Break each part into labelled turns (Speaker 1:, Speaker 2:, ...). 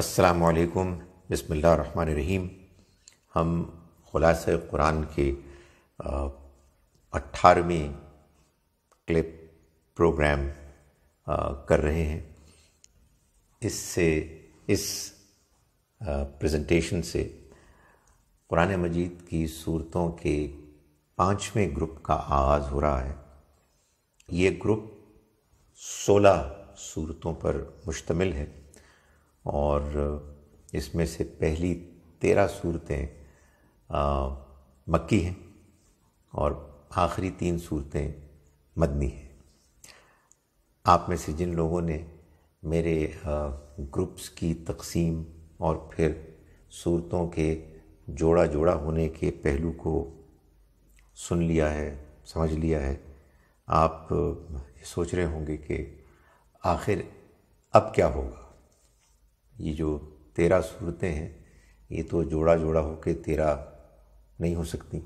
Speaker 1: अस्सलाम बसमिल्ल रहीम हम ख़ुलास कुरान के अट्ठारहवीं क्लिप प्रोग्राम कर रहे हैं इससे इस प्रेजेंटेशन से कुरान मजीद की सूरतों के पाँचवें ग्रुप का आगाज़ हो रहा है ये ग्रुप सोलह सूरतों पर मुश्तमिल है और इसमें से पहली तेरह सूरतें मक्की हैं और आखिरी तीन सूरतें मदनी हैं आप में से जिन लोगों ने मेरे ग्रुप्स की तकसीम और फिर सूरतों के जोड़ा जोड़ा होने के पहलू को सुन लिया है समझ लिया है आप सोच रहे होंगे कि आखिर अब क्या होगा ये जो तेरह सूरतें हैं ये तो जोड़ा जोड़ा होकर तेरह नहीं हो सकती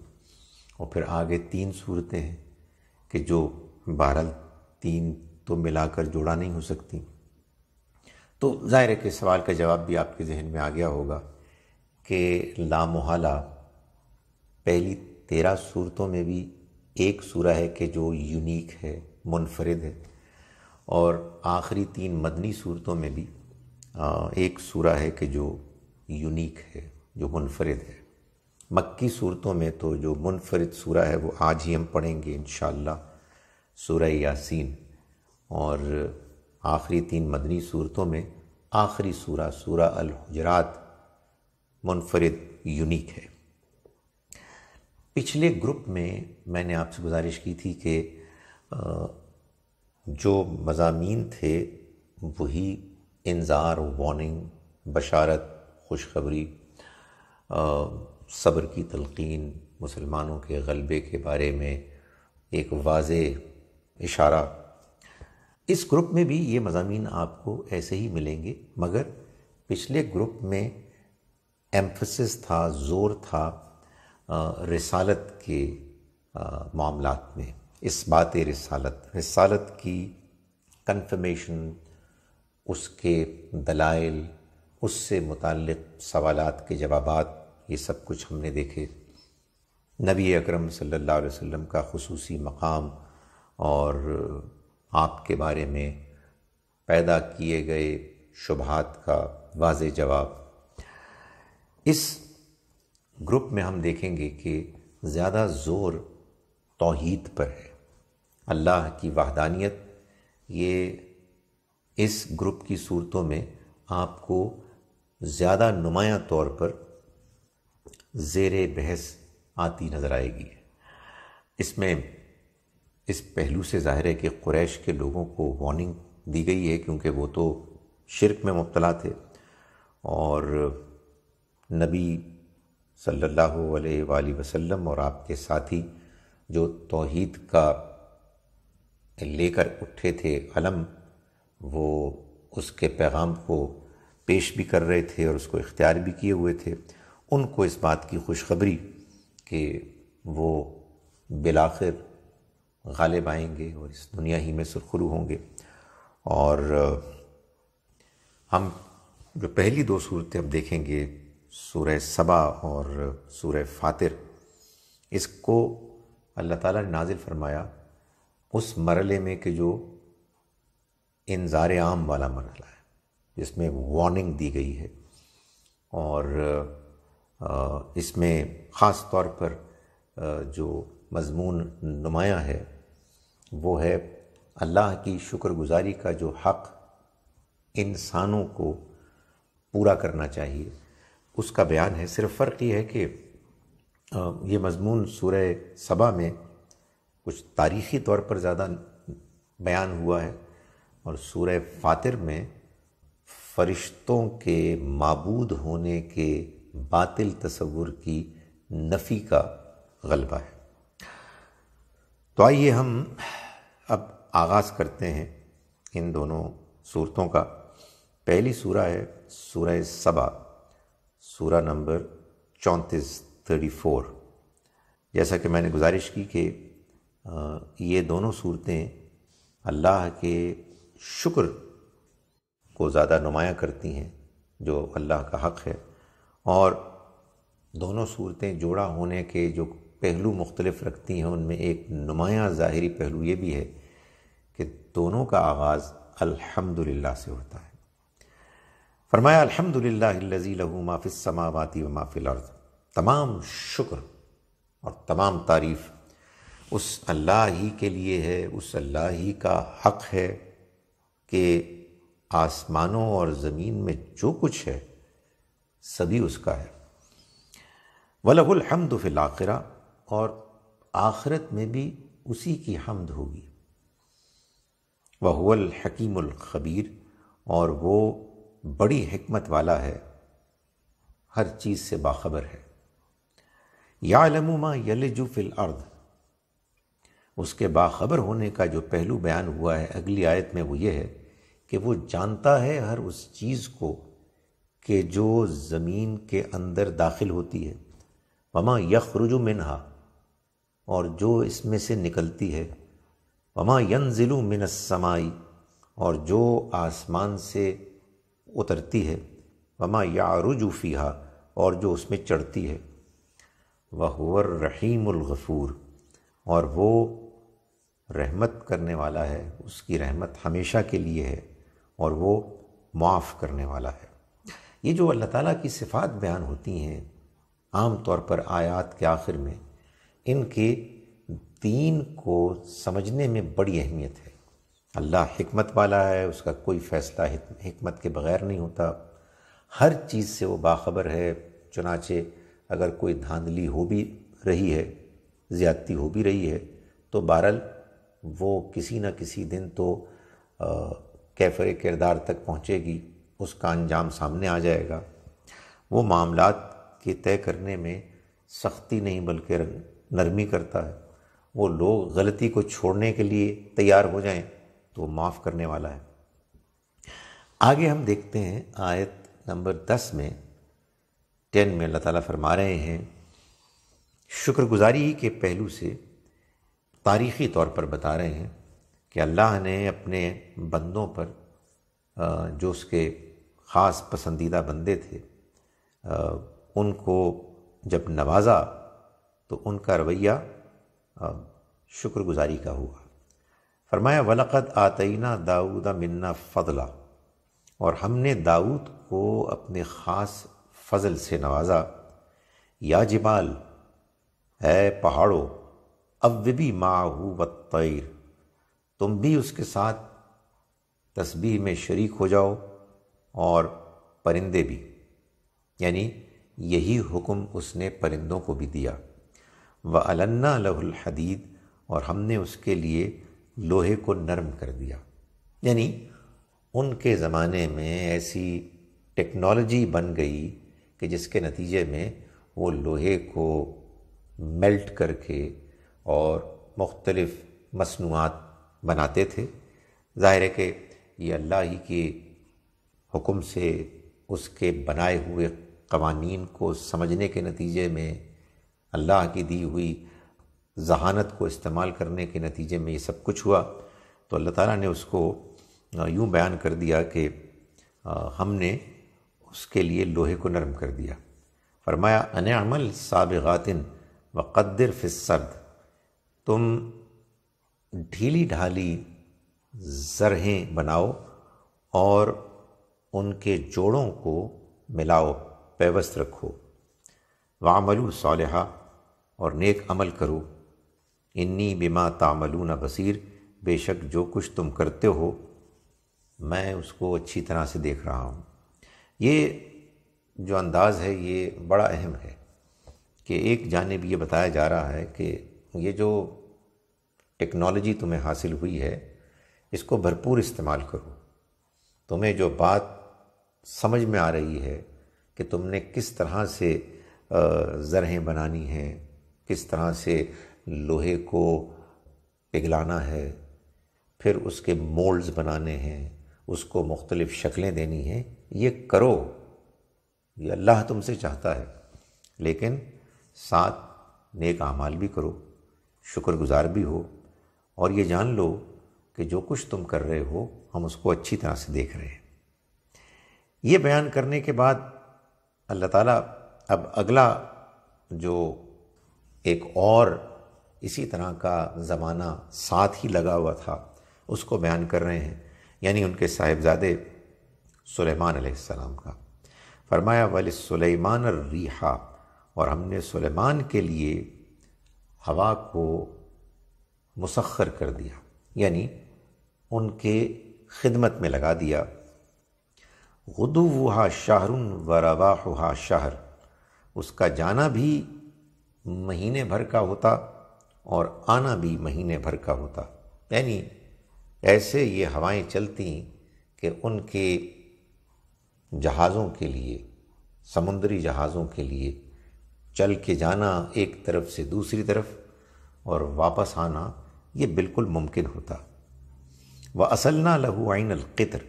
Speaker 1: और फिर आगे तीन सूरतें हैं कि जो बारह तीन तो मिलाकर जोड़ा नहीं हो सकती तो जाहिर है कि सवाल का जवाब भी आपके जहन में आ गया होगा कि लामोहला पहली तेरह सूरतों में भी एक सूरा है कि जो यूनिक है मुनफरद है और आखिरी तीन मदनी सूरतों में भी एक सूरा है कि जो यूनिक है जो मुनफरद है मक्की सूरतों में तो जो मुनफरद सूरा है वो आज ही हम पढ़ेंगे इन सूरह यासीन और आखिरी तीन मदनी सूरतों में आखिरी सूरा सूरा अलहजरात मुनफरद यूनिक है पिछले ग्रुप में मैंने आपसे गुजारिश की थी कि जो मजामी थे वही इंज़ार वार्निंग बशारत खुशखबरी सब्र की तलकिन मुसलमानों के गलबे के बारे में एक वाज इशारा इस ग्रुप में भी ये मजामी आपको ऐसे ही मिलेंगे मगर पिछले ग्रुप में एम्फसिस था ज़ोर था आ, रिसालत के मामला में इस बात रिसालत रिसालत की कन्फर्मेशन उसके दलाइल उससे मुतल सवाल के जवाब ये सब कुछ हमने देखे नबी अकरम सल्लल्लाहु अलैहि वसल्लम का खसूसी मकाम और आपके बारे में पैदा किए गए शुबहत का वाज जवाब इस ग्रुप में हम देखेंगे कि ज़्यादा ज़ोर तोहद पर है अल्लाह की वाहदानियत ये इस ग्रुप की सूरतों में आपको ज़्यादा नुमाया तौर पर जेर बहस आती नज़र आएगी इसमें इस पहलू से ज़ाहिर है कि क्रैश के लोगों को वार्निंग दी गई है क्योंकि वो तो शिरक में मुबतला थे और नबी सल्लल्लाहु अलैहि वसल्लम और आपके साथी जो तौहीद का लेकर उठे थे अलम वो उसके पैगाम को पेश भी कर रहे थे और उसको इख्तियार भी किए हुए थे उनको इस बात की खुशखबरी कि वो बिल आख़िर गालिब आएंगे और इस दुनिया ही में सुरखरू होंगे और हम जो पहली दो सूरतें अब देखेंगे सूर्य सबा और सूर्य फातिर इसको अल्लाह ताला ने नाजिल फरमाया उस मरले में कि जो इनजार आम वाला मरहला है जिसमें वार्निंग दी गई है और इसमें ख़ास तौर पर जो मजमून नुमाया है वो है अल्लाह की शुक्रगुजारी का जो हक़ इंसानों को पूरा करना चाहिए उसका बयान है सिर्फ फ़र्क ये है कि ये मजमून सूर्य सभा में कुछ तारीख़ी तौर पर ज़्यादा बयान हुआ है और सूर्य फातिर में फरिश्तों के मबूद होने के बातिल तस्वुर की नफ़ी का गलबा है तो आइए हम अब आगाज़ करते हैं इन दोनों सूरतों का पहली सूर है सूर सबा सूरा नंबर चौंतीस थर्टी फोर जैसा कि मैंने गुजारिश की कि ये दोनों सूरतें अल्लाह के शुक्र को ज़्यादा नुमाया करती हैं जो अल्लाह का हक़ है और दोनों सूरतें जोड़ा होने के जो पहलू मुख्तलिफ रखती हैं उनमें एक नुमाया ज़ाहरी पहलू ये भी है कि दोनों का आगाज़ अल्हम्दुलिल्लाह से होता है फरमाया अल्हम्दुलिल्लाह लहू माफ़िस समावाती व माफ़िल अर्ज़ तमाम शुक्र और तमाम तारीफ़ उस अल्लाह ही के लिए है उस अल्लाह ही का हक़ है कि आसमानों और ज़मीन में जो कुछ है सभी उसका है हमद फिल आखिरा और आखिरत में भी उसी की हमद होगी वहुअल हकीमुल खबीर और वो बड़ी हमत वाला है हर चीज़ से बाखबर है या लमुमा यलजू फिल अर्द उसके बाखबर होने का जो पहलू बयान हुआ है अगली आयत में वो ये है कि वो जानता है हर उस चीज़ को कि जो ज़मीन के अंदर दाखिल होती है वमा यखरुजु मिनहा और जो इसमें से निकलती है वमा यंजिलु समाई और जो आसमान से उतरती है वमा यारुजु फ़ीहा और जो उसमें चढ़ती है वहवर रहीमुलगफ़ूर और वो रहमत करने वाला है उसकी रहमत हमेशा के लिए है और वो माफ़ करने वाला है ये जो अल्लाह ताला की सिफ़ात बयान होती हैं आम तौर पर आयात के आखिर में इनके दीन को समझने में बड़ी अहमियत है अल्लाह हिकमत वाला है उसका कोई फ़ैसला हिकमत के बग़ैर नहीं होता हर चीज़ से वो बाखबर है चुनाचे अगर कोई धांधली हो भी रही है ज़्यादती हो भी रही है तो बहरल वो किसी न किसी दिन तो आ, कैफर किरदार तक पहुँचेगी उसका अंजाम सामने आ जाएगा वो मामला के तय करने में सख्ती नहीं बल्कि नरमी करता है वो लोग गलती को छोड़ने के लिए तैयार हो जाएं तो माफ़ करने वाला है आगे हम देखते हैं आयत नंबर दस में टेन में अल्लाह ताला फरमा रहे हैं शुक्रगुजारी के पहलू से तारीख़ी तौर पर बता रहे हैं कि अल्लाह ने अपने बंदों पर जो उसके ख़ास पसंदीदा बंदे थे उनको जब नवाज़ा तो उनका रवैया शुक्रगुजारी का हुआ फरमाया वलक़त आतना दाऊदा मन्ना फ़दला और हमने दाऊद को अपने ख़ास फ़जल से नवाजा या जिबाल है पहाड़ों अवबी माहू व तैर तुम भी उसके साथ तस्बीह में शरीक हो जाओ और परिंदे भी यानी यही हुक्म उसने परिंदों को भी दिया व अलन्ना हदीद और हमने उसके लिए लोहे को नरम कर दिया यानी उनके ज़माने में ऐसी टेक्नोलॉजी बन गई कि जिसके नतीजे में वो लोहे को मेल्ट करके और मुख्तलफ़ मसनूआत बनाते थे ज़ाहिर है कि ये अल्लाह ही के हुक्म से उसके बनाए हुए कवानीन को समझने के नतीजे में अल्लाह की दी हुई जहानत को इस्तेमाल करने के नतीजे में ये सब कुछ हुआ तो अल्लाह ताला ने उसको यूँ बयान कर दिया कि हमने उसके लिए लोहे को नरम कर दिया फरमाया अन अमल साबगातिन वक़दर सर्द तुम ढीली ढाली जरहें बनाओ और उनके जोड़ों को मिलाओ पेवस्त रखो वामलू सालहा और नेक अमल करो इन्नी बिमा न बसीर बेशक जो कुछ तुम करते हो मैं उसको अच्छी तरह से देख रहा हूँ ये जो अंदाज़ है ये बड़ा अहम है कि एक जानब ये बताया जा रहा है कि ये जो टेक्नोलॉजी तुम्हें हासिल हुई है इसको भरपूर इस्तेमाल करो तुम्हें जो बात समझ में आ रही है कि तुमने किस तरह से ज़रहें बनानी हैं किस तरह से लोहे को पिघलाना है फिर उसके मोल्ड्स बनाने हैं उसको मुख्तलिफ़ शक्लें देनी हैं ये करो ये अल्लाह तुमसे चाहता है लेकिन साथ नेक अमाल भी करो शुक्रगुजार भी हो और ये जान लो कि जो कुछ तुम कर रहे हो हम उसको अच्छी तरह से देख रहे हैं ये बयान करने के बाद अल्लाह ताला अब अगला जो एक और इसी तरह का ज़माना साथ ही लगा हुआ था उसको बयान कर रहे हैं यानी उनके साहिबजादे सुलेमान सलाम का फरमाया वल सुलेमान रीहा और हमने सुलेमान के लिए हवा को मुसखर कर दिया यानी उनके खिदमत में लगा दिया गदुवहा शाहरुन व हुआ शाहर उसका जाना भी महीने भर का होता और आना भी महीने भर का होता यानी ऐसे ये हवाएं चलती कि उनके जहाज़ों के लिए समुद्री जहाज़ों के लिए चल के जाना एक तरफ से दूसरी तरफ और वापस आना ये बिल्कुल मुमकिन होता व असलना लहू आइन अलक़्र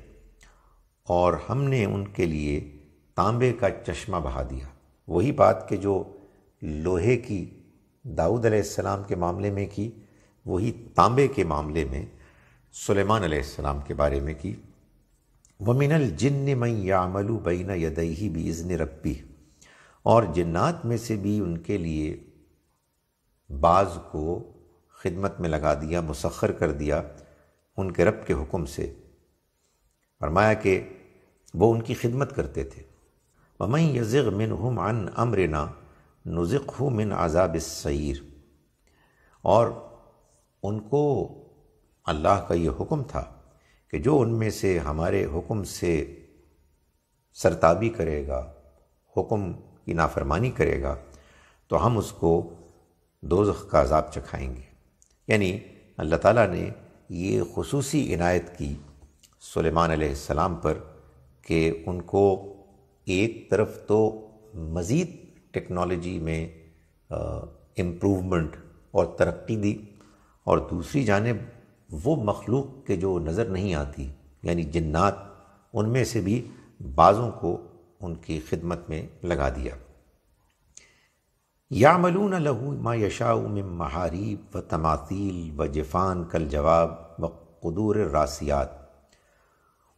Speaker 1: और हमने उनके लिए तांबे का चश्मा बहा दिया वही बात कि जो लोहे की दाऊद अलैहिस्सलाम के मामले में की वही तांबे के मामले में सुलेमान अलैहिस्सलाम के बारे में की वमिनल जिन्न मई यामलू बैन यदही भी इज़न रब्बी और जन्नात में से भी उनके लिए बाज़ को खिदमत में लगा दिया मुसखर कर दिया उनके रब के हुक्म से फरमाया कि वो उनकी खिदमत करते थे ममई यज़ मिन हम अन अमरना नज़ हु मिन आज़ाब सैर और उनको अल्लाह का ये हुक्म था कि जो उनमें से हमारे हुक्म से सरताबी करेगा हुक्म की नाफरमानी करेगा तो हम उसको दोजख का अजाब चखाएंगे यानी अल्लाह ताला ने ये खसूसी इनायत की सुलेमान सलाम पर कि उनको एक तरफ तो मज़ीद टेक्नोलॉजी में इम्प्रूवमेंट और तरक्की दी और दूसरी जानब वो मखलूक के जो नज़र नहीं आती यानी जन्नात उनमें से भी बाज़ों को उनकी खिदमत में लगा दिया यामलून लहू मा यशाऊ में महारीब व तमातील व जफ़ान कल जवाब व कदूर रासियात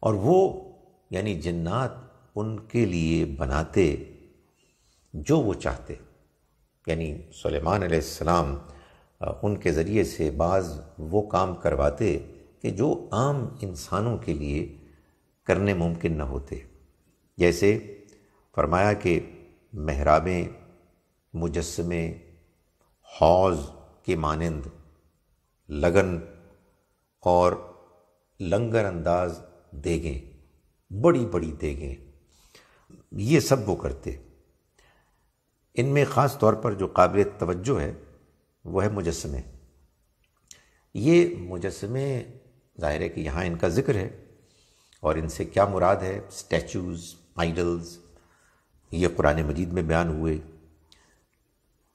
Speaker 1: और वो यानी जन्नात उनके लिए बनाते जो वो चाहते यानी सलेमान उनके ज़रिए से बाज़ वो काम करवाते कि जो आम इंसानों के लिए करने मुमकिन न होते जैसे फरमाया कि महराबें मुजस्मे हौज के मानंद लगन और लंगर अंदाज देगें बड़ी बड़ी देगें ये सब वो करते इनमें ख़ास तौर पर जो काबिल तवज्जो है वह है मुजस्मे ये मुजस्मे ज़ाहिर है कि यहाँ इनका ज़िक्र है और इनसे क्या मुराद है स्टैचूज़ आइडल्स ये कुरान मजीद में बयान हुए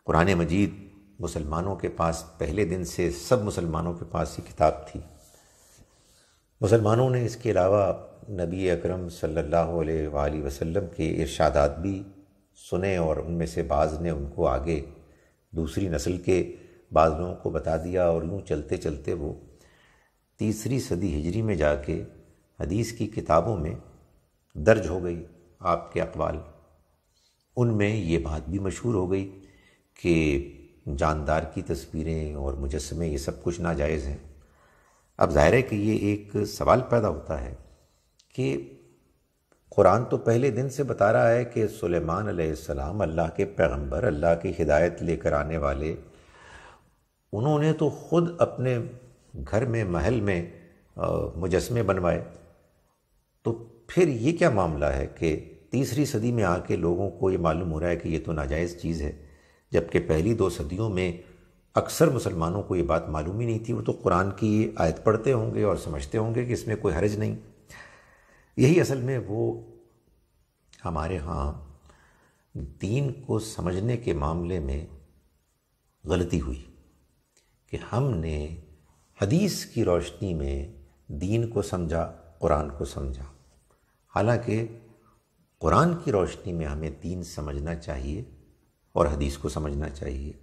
Speaker 1: कुरान मजीद मुसलमानों के पास पहले दिन से सब मुसलमानों के पास ही किताब थी मुसलमानों ने इसके अलावा नबी अकरम सल्लल्लाहु अलैहि वसल्लम के इरशादात भी सुने और उनमें से बाज़ ने उनको आगे दूसरी नस्ल के बाज़ लोगों को बता दिया और यूँ चलते चलते वो तीसरी सदी हिजरी में जाके हदीस की किताबों में दर्ज हो गई आपके अकवाल उनमें ये बात भी मशहूर हो गई कि जानदार की तस्वीरें और मुजस्मे ये सब कुछ नाजायज़ हैं अब ज़ाहिर है कि ये एक सवाल पैदा होता है कि कुरान तो पहले दिन से बता रहा है कि सुलेमान अलैहिस्सलाम अल्लाह के पैगंबर अल्लाह की हिदायत लेकर आने वाले उन्होंने तो ख़ुद अपने घर में महल में मुजस्मे बनवाए तो फिर ये क्या मामला है कि तीसरी सदी में आके लोगों को ये मालूम हो रहा है कि ये तो नाजायज़ चीज़ है जबकि पहली दो सदियों में अक्सर मुसलमानों को ये बात मालूम ही नहीं थी वो तो कुरान की आयत पढ़ते होंगे और समझते होंगे कि इसमें कोई हरज नहीं यही असल में वो हमारे यहाँ दीन को समझने के मामले में गलती हुई कि हमने हदीस की रोशनी में दीन को समझा कुरान को समझा हालांकि कुरान की रोशनी में हमें दीन समझना चाहिए और हदीस को समझना चाहिए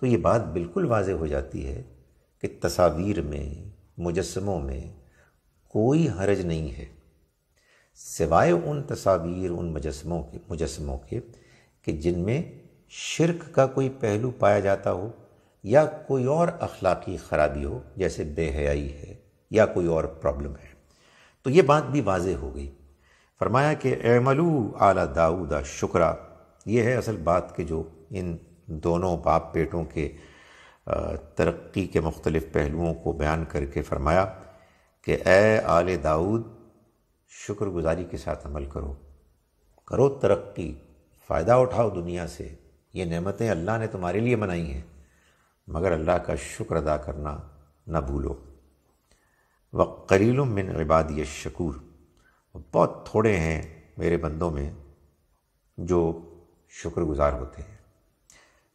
Speaker 1: तो ये बात बिल्कुल वाज हो जाती है कि तस्वीर में मुजस्मों में कोई हरज नहीं है सिवाय उन तस्वीर उन मुजस्मों के मुजस्मों के कि जिनमें शिरक का कोई पहलू पाया जाता हो या कोई और अखलाकी ख़राबी हो जैसे बेहयाई है या कोई और प्रॉब्लम है तो ये बात भी वाज हो गई फरमाया कि एमलू आला दाऊदा शुक्रा ये है असल बात कि जो इन दोनों बाप बेटों के तरक्की के मुख्तलिफ़ पहलुओं को बयान करके फरमाया कि ए आले दाऊद शुक्रगुजारी के साथ अमल करो करो तरक्की फ़ायदा उठाओ दुनिया से ये नेमतें अल्लाह ने तुम्हारे लिए बनाई हैं मगर अल्लाह का शुक्र अदा करना न भूलो व करीलुम मिन इबादी शकूर बहुत थोड़े हैं मेरे बंदों में जो शुक्रगुजार होते हैं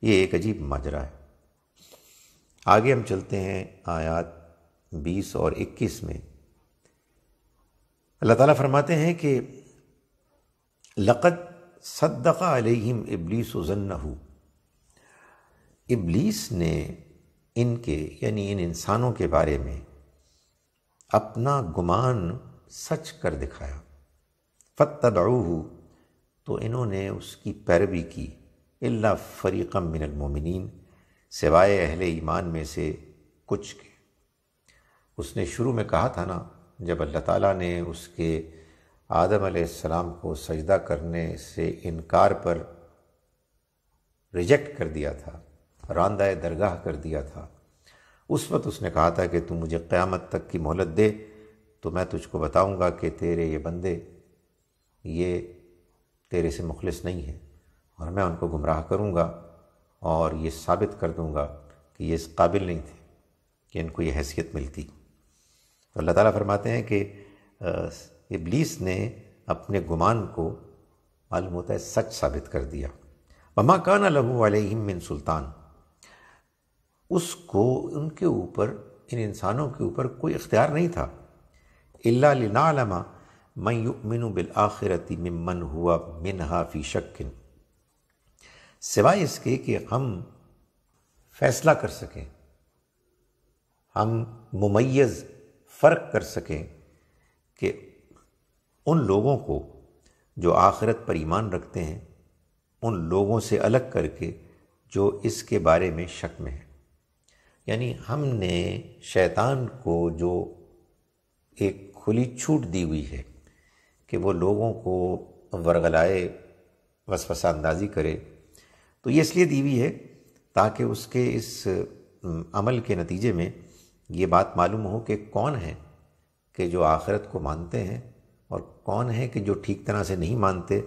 Speaker 1: ये एक अजीब माजरा है आगे हम चलते हैं आयात 20 और 21 में अल्लाह ताला फरमाते हैं कि लक़द सद्दक़ा अलहिम इबलीस जन्नहू इबलीस ने इनके यानी इन इंसानों के बारे में अपना गुमान सच कर दिखाया हो तो इन्होंने उसकी पैरवी की अला फ़रीक़म मिनलमोमिन सिवाय अहल ईमान में से कुछ के उसने शुरू में कहा था ना जब अल्लाह ताला ने उसके आदम आसमाम को सजदा करने से इनकार पर रिजेक्ट कर दिया था रानदा दरगाह कर दिया था उस वक्त उसने कहा था कि तू मुझे क़्यामत तक की मोहलत दे तो मैं तुझको बताऊंगा कि तेरे ये बंदे ये तेरे से मुखलिस नहीं है और मैं उनको गुमराह करूँगा और ये साबित कर दूँगा कि ये इस काबिल नहीं थे कि इनको ये हैसियत मिलती तो अल्लाह ताला फरमाते हैं कि इबलीस ने अपने गुमान को मालूम होता है सच साबित कर दिया ममा काना लहू वालम मिन सुल्तान उसको उनके ऊपर इन इंसानों के ऊपर कोई इख्तियार नहीं था इल्ला लिनालमा मयुमिन बिल आखिरती ममन हुआ मिन हाफी शक्न सिवाय इसके कि हम फैसला कर सकें हम मुमैज़ फ़र्क कर सकें कि उन लोगों को जो आखिरत पर ईमान रखते हैं उन लोगों से अलग करके जो इसके बारे में शक में हैं यानी हमने शैतान को जो एक खुली छूट दी हुई है कि वो लोगों को वर्गलाए वसवसा अंदाजी करे तो ये इसलिए दी हुई है ताकि उसके इस अमल के नतीजे में ये बात मालूम हो कि कौन है कि जो आखिरत को मानते हैं और कौन है कि जो ठीक तरह से नहीं मानते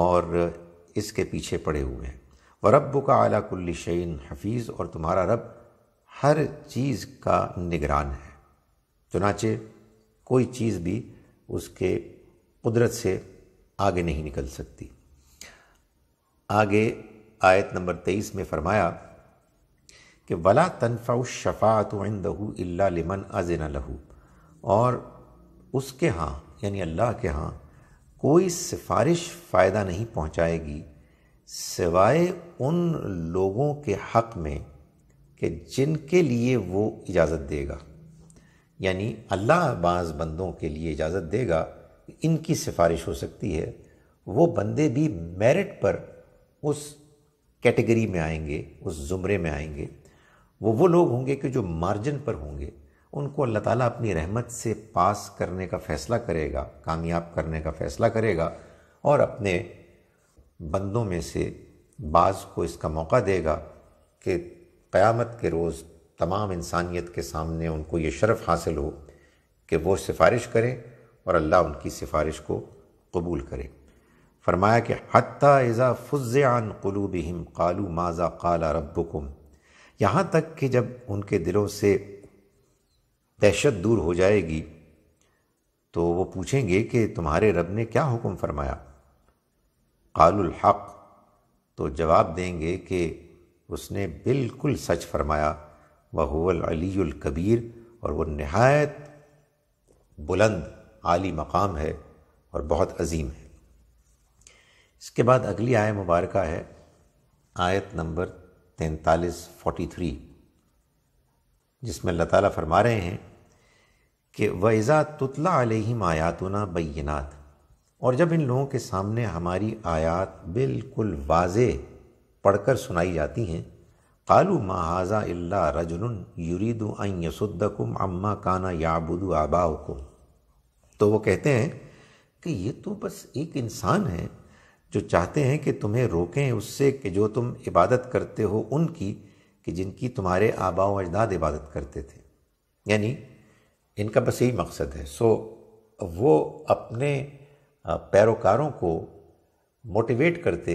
Speaker 1: और इसके पीछे पड़े हुए हैं व रब का आला कुल्ल शैन हफीज़ और तुम्हारा रब हर चीज़ का निगरान है चुनाचे कोई चीज़ भी उसके कुदरत से आगे नहीं निकल सकती आगे आयत नंबर तेईस में फरमाया कि वला तनफ़ा शफ़ात दहू अल्ला लिमन अजना लहू और उसके यहाँ यानी अल्लाह के यहाँ कोई सिफारिश फ़ायदा नहीं पहुँचाएगी सिवाय उन लोगों के हक़ में कि जिनके लिए वो इजाज़त देगा यानी अल्लाह बाज़ बंदों के लिए इजाज़त देगा इनकी सिफारिश हो सकती है वो बंदे भी मेरिट पर उस कैटेगरी में आएंगे उस ज़ुमरे में आएंगे वो वो लोग होंगे कि जो मार्जिन पर होंगे उनको अल्लाह ताला अपनी रहमत से पास करने का फ़ैसला करेगा कामयाब करने का फ़ैसला करेगा और अपने बंदों में से बाज़ को इसका मौका देगा कि क़यामत के रोज़ तमाम इंसानियत के सामने उनको ये शरफ़ हासिल हो कि वो सिफारिश करें और अल्लाह उनकी सिफारिश को कबूल करे फरमाया कि हती एज़ा फ़ुज़ान हिम कालू माजा काला रबुकुम यहाँ तक कि जब उनके दिलों से दहशत दूर हो जाएगी तो वो पूछेंगे कि तुम्हारे रब ने क्या हुक्म फरमाया कालुल हक तो जवाब देंगे कि उसने बिल्कुल सच फरमाया वह हुवल कबीर और वो नहायत बुलंद आली मकाम है और बहुत अजीम है इसके बाद अगली आय मुबारक है आयत नंबर तैंतालीस फोटी थ्री जिसमें अल्लाह ताली फरमा रहे हैं कि वज़ा तुतला अलहम आयातना बैनात और जब इन लोगों के सामने हमारी आयात बिल्कुल वाज पढ़कर सुनाई जाती हैं कालू महाजा अल्ला रजन यसुद्दकुम अम्मा काना याबुदु आबाकुम तो वो कहते हैं कि ये तो बस एक इंसान है जो चाहते हैं कि तुम्हें रोकें उससे कि जो तुम इबादत करते हो उनकी कि जिनकी तुम्हारे आबाओ अजदाद इबादत करते थे यानी इनका बस यही मकसद है सो वो अपने पैरोकारों को मोटिवेट करते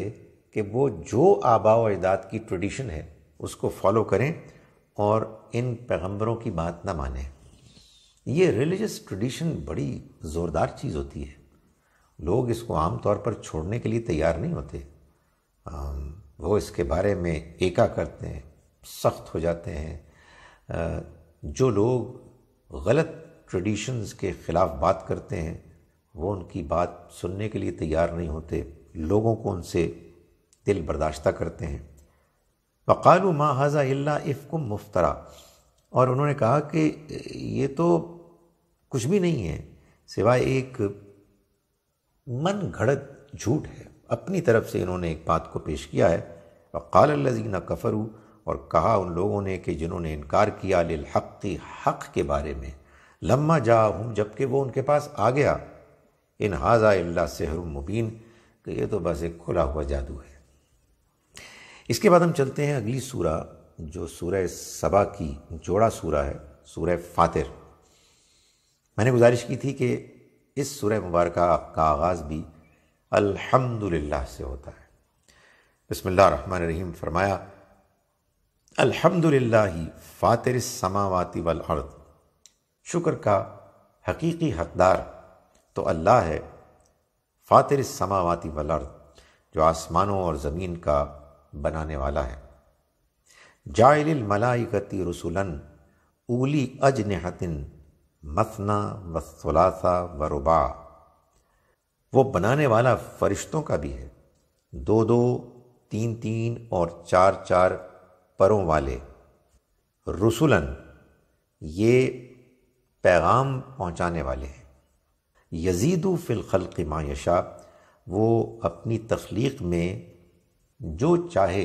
Speaker 1: कि वो जो आबा अजदाद की ट्रेडिशन है उसको फॉलो करें और इन पैगम्बरों की बात ना माने ये रिलीजियस ट्रेडिशन बड़ी ज़ोरदार चीज़ होती है लोग इसको आम तौर पर छोड़ने के लिए तैयार नहीं होते वो इसके बारे में एका करते हैं सख्त हो जाते हैं जो लोग गलत ट्रेडिशंस के ख़िलाफ़ बात करते हैं वो उनकी बात सुनने के लिए तैयार नहीं होते लोगों को उनसे दिल बर्दाश्त करते हैं वक़ालू मा हज़ा इफ़ को मुफ्तरा और उन्होंने कहा कि ये तो कुछ भी नहीं है सिवाय एक मन घड़त झूठ है अपनी तरफ से इन्होंने एक बात को पेश किया है वक़ाल लजीना कफ़रू और कहा उन लोगों ने कि जिन्होंने इनकार किया लिल हक़ी हक़ के बारे में लम्मा जा हूँ जबकि वो उनके पास आ गया इन हाजा अल्ला सहर मुबीन कि ये तो बस एक खुला हुआ जादू है इसके बाद हम चलते हैं अगली सूरा जो सूर्य सबा की जोड़ा सूरा है सूर्य फातिर मैंने गुजारिश की थी कि इस सूर्य मुबारक का आगाज़ भी अल्हम्दुलिल्लाह से होता है बसमिल्ला रहीम फरमाया अल्हम्दुलिल्लाह फ़ातिर समावाती वल अर्द शुक्र का हकीकी हकदार तो अल्लाह है फ़ातिर समावाती वल अर्द जो आसमानों और ज़मीन का बनाने वाला है जायरिल मलाइकती रसुलन अज नहतिन मसना व सलासा व रुबा वो बनाने वाला फरिश्तों का भी है दो दो तीन तीन और चार चार परों वाले रसुलन ये पैगाम पहुंचाने वाले हैं यजीदु फिलखल मायशा वो अपनी तख्लीक में जो चाहे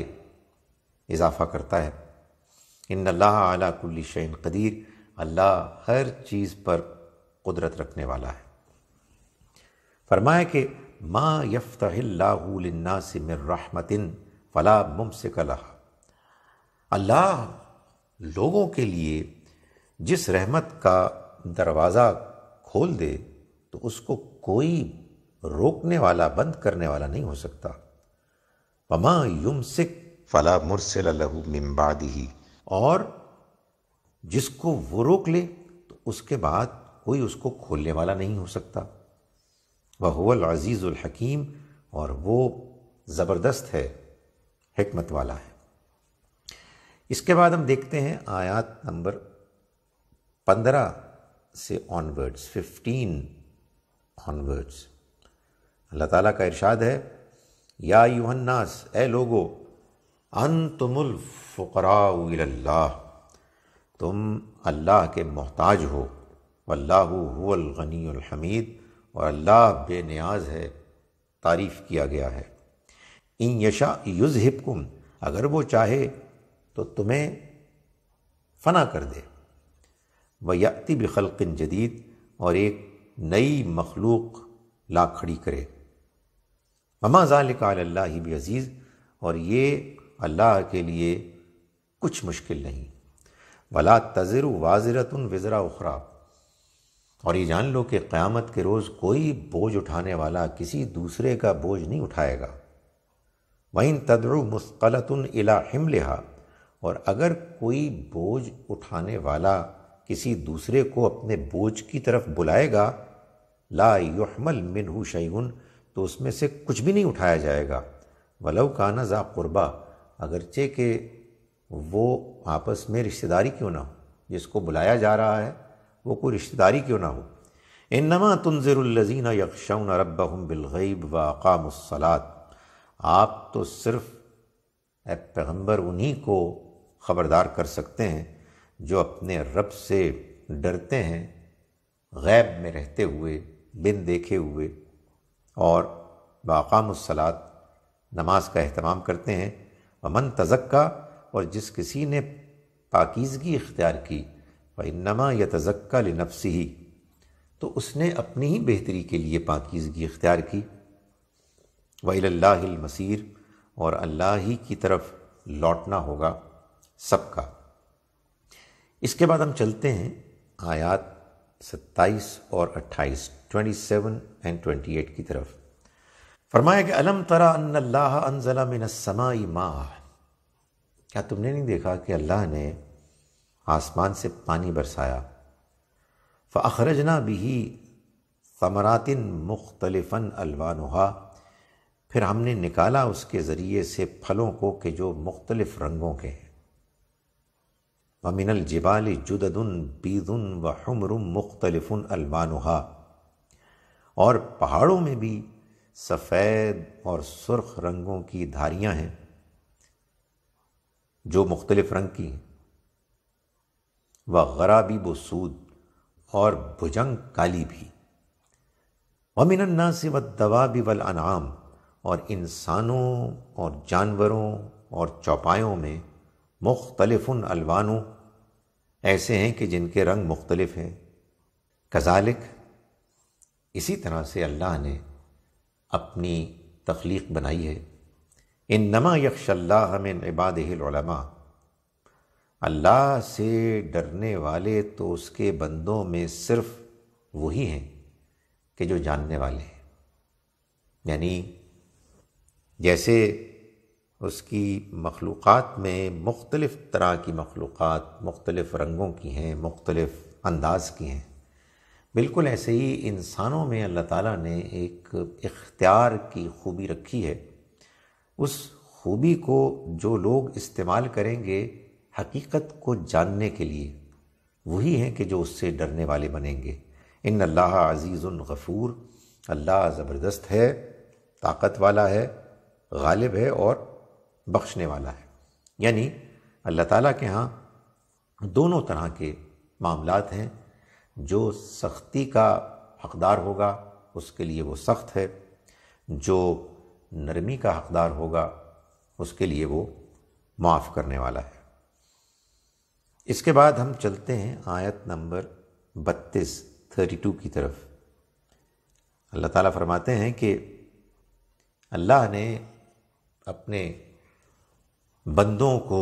Speaker 1: इजाफ़ा करता है इन अला आला कुल्ली शैन कदीर अल्लाह हर चीज़ पर कुदरत रखने वाला है फरमाया कि माँ यफ़्तल्लाना से मिर्रहमतिन फ़ला मुमसिक अल्लाह लोगों के लिए जिस रहमत का दरवाज़ा खोल दे तो उसको कोई रोकने वाला बंद करने वाला नहीं हो सकता पमा युमसिक फ़ला मुरसल लहू मिम्बाद ही और जिसको वो रोक ले तो उसके बाद कोई उसको खोलने वाला नहीं हो सकता वह होल हकीम और वो ज़बरदस्त है हमत वाला है इसके बाद हम देखते हैं आयात नंबर पंद्रह से ऑनवर्ड्स फिफ्टीन ऑनवर्ड्स अल्लाह ताला का इरशाद है या यूहन्नास ए लोगो अनतमुल फ़ुकरा तुम अल्लाह के मोहताज हो वल्लाहुअलगनी हमीद और अल्लाह बेनियाज है तारीफ़ किया गया है इन यशा युज़ हिपकुम अगर वो चाहे तो तुम्हें फना कर दे वयाति बखलकिन जदीद और एक नई मखलूक ला खड़ी करे ममा ज़ालिका अल्लाह भी अज़ीज़ और ये अल्लाह के लिए कुछ मुश्किल नहीं वला तजर वाजरतन वज़रा उखरा और ये जान लो कि क़्यामत के रोज़ कोई बोझ उठाने वाला किसी दूसरे का बोझ नहीं उठाएगा वहीं तदरु अला इला लिहा और अगर कोई बोझ उठाने वाला किसी दूसरे को अपने बोझ की तरफ बुलाएगा ला युहमल मिनहू शयुन तो उसमें से कुछ भी नहीं उठाया जाएगा वलव काना जा क़ुरबा अगरचे के वो आपस में रिश्तेदारी क्यों ना हो जिसको बुलाया जा रहा है वो कोई रिश्तेदारी क्यों ना हो इन नमा तनज़रलज़ीना यकशन रब हम बिलगैब अकामसलात आप तो सिर्फ़ ए पैगम्बर उन्हीं को ख़बरदार कर सकते हैं जो अपने रब से डरते हैं गैब में रहते हुए बिन देखे हुए और बाकाम सलात नमाज का अहतमाम करते हैं अमन तजक्का और जिस किसी ने पाकिजगी इख्तियार की व नमा या तजक्का नफसी ही तो उसने अपनी ही बेहतरी के लिए पाकिजगी इख्तियार की वहीमसीर और अल्लाह ही की तरफ लौटना होगा सबका इसके बाद हम चलते हैं आयात सत्ताईस और अट्ठाईस twenty seven and twenty eight की तरफ फरमाया कि अलम तरा अनजला मिनसमाई माँ क्या तुमने नहीं देखा कि अल्लाह ने आसमान से पानी बरसाया फ अखरजना भी समरातिन मुख्तलफन हुआ फिर हमने निकाला उसके ज़रिए से फलों को कि जो मुख्तलिफ रंगों के हैं वमिनल जबाल जुददन बीदन व हमरम मुख्तलफन हुआ और पहाड़ों में भी सफ़ेद और सुर्ख रंगों की धारियां हैं जो मुख्तलिफ़ रंग की हैं व गराबी बसूद और भुजंग काली भी वमिनन्ना से व दवाबी वल अनाम और इंसानों और जानवरों और चौपायों में उन अलवानों ऐसे हैं कि जिनके रंग मुख्तलिफ हैं कजालिक इसी तरह से अल्लाह ने अपनी तख्लीक बनाई है इन नमा यक्षल्ला मिन इबाद हिलमा अल्लाह से डरने वाले तो उसके बंदों में सिर्फ वही हैं कि जो जानने वाले हैं यानी जैसे उसकी मखलूक़ात में मुख्तलिफ़ तरह की मखलूक़ात मुख्तलिफ़ रंगों की हैं मुख्तलिफ़ अंदाज की हैं बिल्कुल ऐसे ही इंसानों में अल्लाह ताला ने एक इख्तियार की खूबी रखी है उस खूबी को जो लोग इस्तेमाल करेंगे हकीकत को जानने के लिए वही हैं कि जो उससे डरने वाले बनेंगे इन अल्लाह अज़ीज़ुल गफ़ूर अल्लाह ज़बरदस्त है ताकत वाला है गालिब है और बख्शने वाला है यानी अल्लाह ताला के यहाँ दोनों तरह के मामलात हैं जो सख्ती का हकदार होगा उसके लिए वो सख्त है जो नरमी का हकदार होगा उसके लिए वो माफ़ करने वाला है इसके बाद हम चलते हैं आयत नंबर बत्तीस थर्टी टू की तरफ अल्लाह ताला फरमाते हैं कि अल्लाह ने अपने बंदों को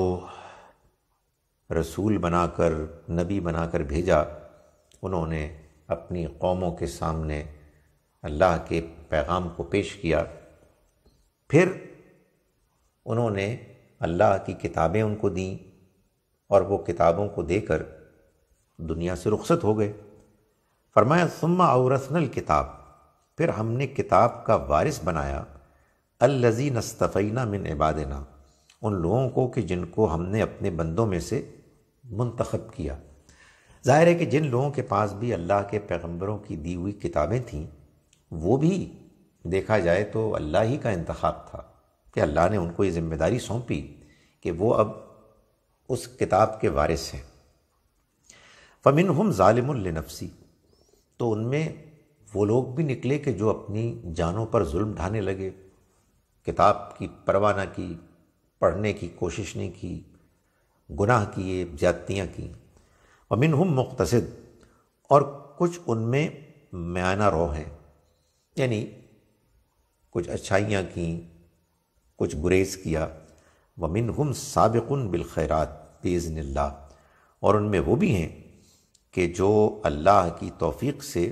Speaker 1: रसूल बनाकर नबी बनाकर भेजा उन्होंने अपनी कौमों के सामने अल्लाह के पैगाम को पेश किया फिर उन्होंने अल्लाह की किताबें उनको दी और वो किताबों को देकर दुनिया से रुखसत हो गए फरमाया सुम्मा औरसनल किताब फिर हमने किताब का वारिस बनाया अल्लजी नस्तफ़ीना मिन इबादना उन लोगों को कि जिनको हमने अपने बंदों में से मुंतखब किया जाहिर है कि जिन लोगों के पास भी अल्लाह के पैगंबरों की दी हुई किताबें थीं वो भी देखा जाए तो अल्लाह ही का इंतखब था कि अल्लाह ने उनको ये ज़िम्मेदारी सौंपी कि वो अब उस किताब के वारिस हैं फ़मिन हम ालिमनफसी तो उनमें वो लोग भी निकले कि जो अपनी जानों पर जुल्म ढाने लगे किताब की परवाह ना की पढ़ने की कोशिश नहीं की गुनाह किए ज़्यादतियाँ की वमिन हम मुख्तसद और कुछ उनमें मायना रो हैं यानी कुछ अच्छाइयाँ की कुछ गुरेज किया वमिन हम सबक़ुन बिलखैरात बेज़न और उनमें वो भी हैं कि जो अल्लाह की तोफ़ी से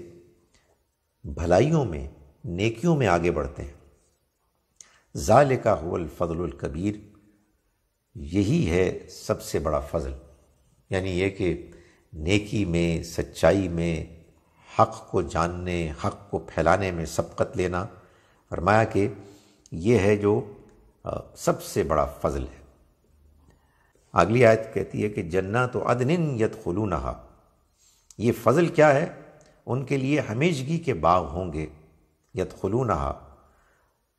Speaker 1: भलाइयों में नेकियों में आगे बढ़ते हैं ज़ाल का हुल फ़जलकबीर यही है सबसे बड़ा फ़जल यानी ये कि नेकी में सच्चाई में हक़ को जानने हक़ को फैलाने में सबकत लेना फरमाया कि ये है जो सबसे बड़ा फजल है अगली आयत कहती है कि जन्ना तो अदनिन यद खलू नहा ये फजल क्या है उनके लिए हमेशगी के बाग होंगे यद खलू नहा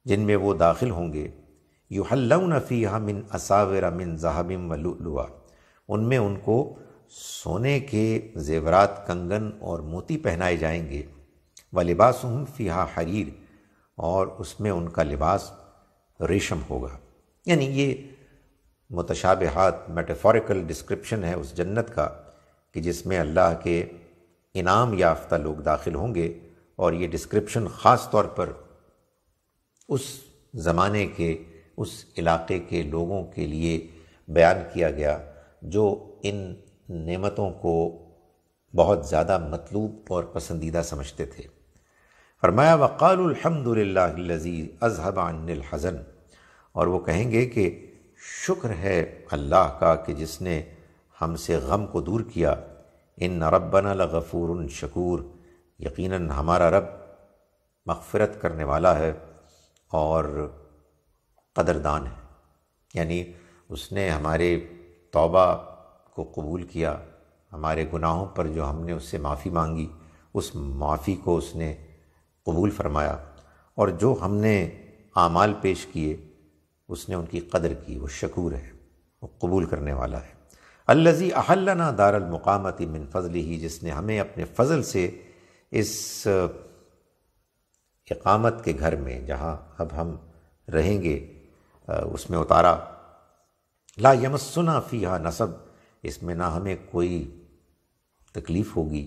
Speaker 1: जिनमें वो दाखिल होंगे यू हल्लाफ़ी नफ़ी इन असाविर मिन जहाबिम वलुआ उनमें उनको सोने के जेवरात कंगन और मोती पहनाए जाएंगे व लिबास फ़िहा हरीर और उसमें उनका लिबास रेशम होगा यानी ये मुतशाबहत मेटाफोरिकल डिस्क्रिप्शन है उस जन्नत का कि जिसमें अल्लाह के इनाम याफ्ता लोग दाखिल होंगे और ये डिस्क्रिप्शन ख़ास तौर पर उस ज़माने के उस इलाके के लोगों के लिए बयान किया गया जो इन नेमतों को बहुत ज़्यादा मतलूब और पसंदीदा समझते थे फरमाया वक़ालहमदिल्लाजी अजहबानहज़न और वो कहेंगे कि शुक्र है अल्लाह का कि जिसने हमसे गम को दूर किया इन रबना लगफ़ूर शकूर यकीनन हमारा रब मगफ़रत करने वाला है और कदरदान है यानी उसने हमारे तौबा को कबूल किया हमारे गुनाहों पर जो हमने उससे माफ़ी मांगी उस माफ़ी को उसने कबूल फरमाया और जो हमने आमाल पेश किए उसने उनकी कदर की वो शकूर है वो कबूल करने वाला है अल्लज़ी अहलना दारमक़ामत मिन फ़जल ही जिसने हमें अपने फ़जल से इस इकामत के घर में जहाँ अब हम रहेंगे उसमें उतारा ला यमसना फ़ी नसब इसमें ना हमें कोई तकलीफ़ होगी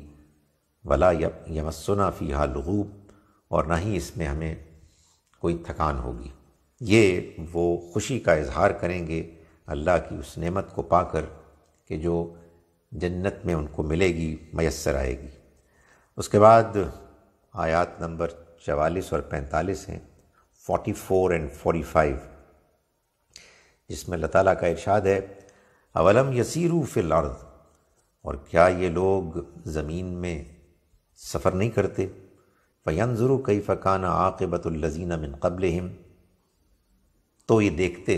Speaker 1: वला यमसना फ़ी हालूब और ना ही इसमें हमें कोई थकान होगी ये वो खुशी का इजहार करेंगे अल्लाह की उस नेमत को पाकर कि जो जन्नत में उनको मिलेगी मैसर आएगी उसके बाद आयात नंबर चवालीस और पैंतालीस हैं forty four and forty five जिसमें अल्लाह ताली का इरशाद है अवलम यसीरू फिल अर्द और क्या ये लोग ज़मीन में सफ़र नहीं करते फ़यंज़ुरु कई फ़कान आकबतुल्लजीना मिन कबल हिम तो ये देखते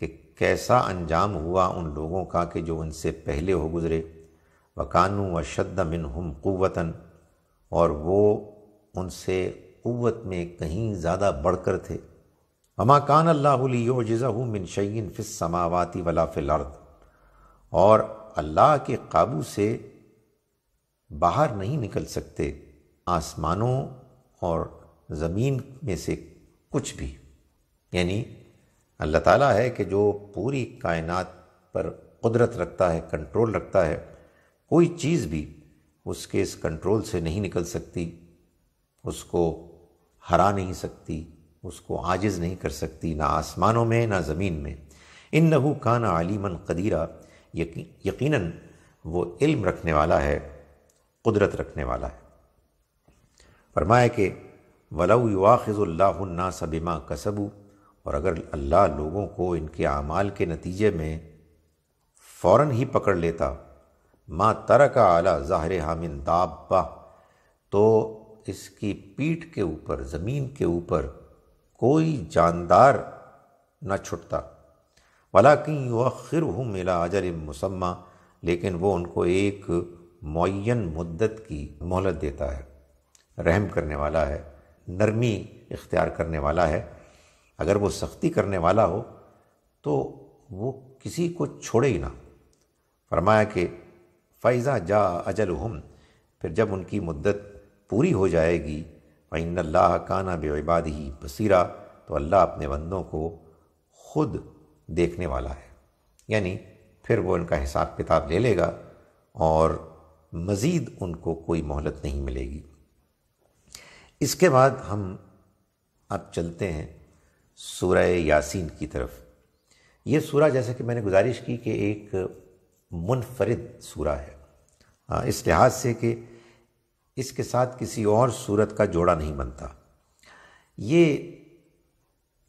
Speaker 1: कि कैसा अंजाम हुआ उन लोगों का कि जो उनसे पहले हो गुज़रे वकानू व शद मिन हम क़वता और वो उनसे क़वत में कहीं ज़्यादा बढ़ कर थे अमा कान अल्लाह लियोजू मिन शैन फ़िस समावती वला फ़िल अर्द और अल्लाह के काबू से बाहर नहीं निकल सकते आसमानों और ज़मीन में से कुछ भी यानी अल्लाह ताला है कि जो पूरी कायनात पर कुदरत रखता है कंट्रोल रखता है कोई चीज़ भी उसके इस कंट्रोल से नहीं निकल सकती उसको हरा नहीं सकती उसको आजिज़ नहीं कर सकती ना आसमानों में ना ज़मीन में इन नहू खान आलिमन कदीरा यकी, यकीनन वो इल्म रखने वाला है कुदरत रखने वाला है फरमाया कि वलऊ वाखिज़ुल्लान्ना सबिमा कसबू और अगर अल्लाह लोगों को इनके अमाल के नतीजे में फ़ौर ही पकड़ लेता माँ तर का आला ज़ाहिर हामिन बा तो इसकी पीठ के ऊपर ज़मीन के ऊपर कोई जानदार न छुटता वलाकिन युखिर हूँ मिला अजर मुसम्मा लेकिन वो उनको एक मुन मुद्दत की मोहलत देता है रहम करने वाला है नरमी इख्तियार करने वाला है अगर वो सख्ती करने वाला हो तो वो किसी को छोड़े ही ना फरमाया कि फ़ैज़ा जा अजल हम फिर जब उनकी मुद्दत पूरी हो जाएगी वही काना बेबाद ही बसीरा तो अल्लाह अपने बंदों को खुद देखने वाला है यानी फिर वो उनका हिसाब किताब ले लेगा और मज़ीद उनको कोई मोहलत नहीं मिलेगी इसके बाद हम अब चलते हैं सूरह यासीन की तरफ ये सूरह जैसा कि मैंने गुजारिश की कि एक मुनफरद सूरह है हाँ, इस लिहाज से कि इसके साथ किसी और सूरत का जोड़ा नहीं बनता ये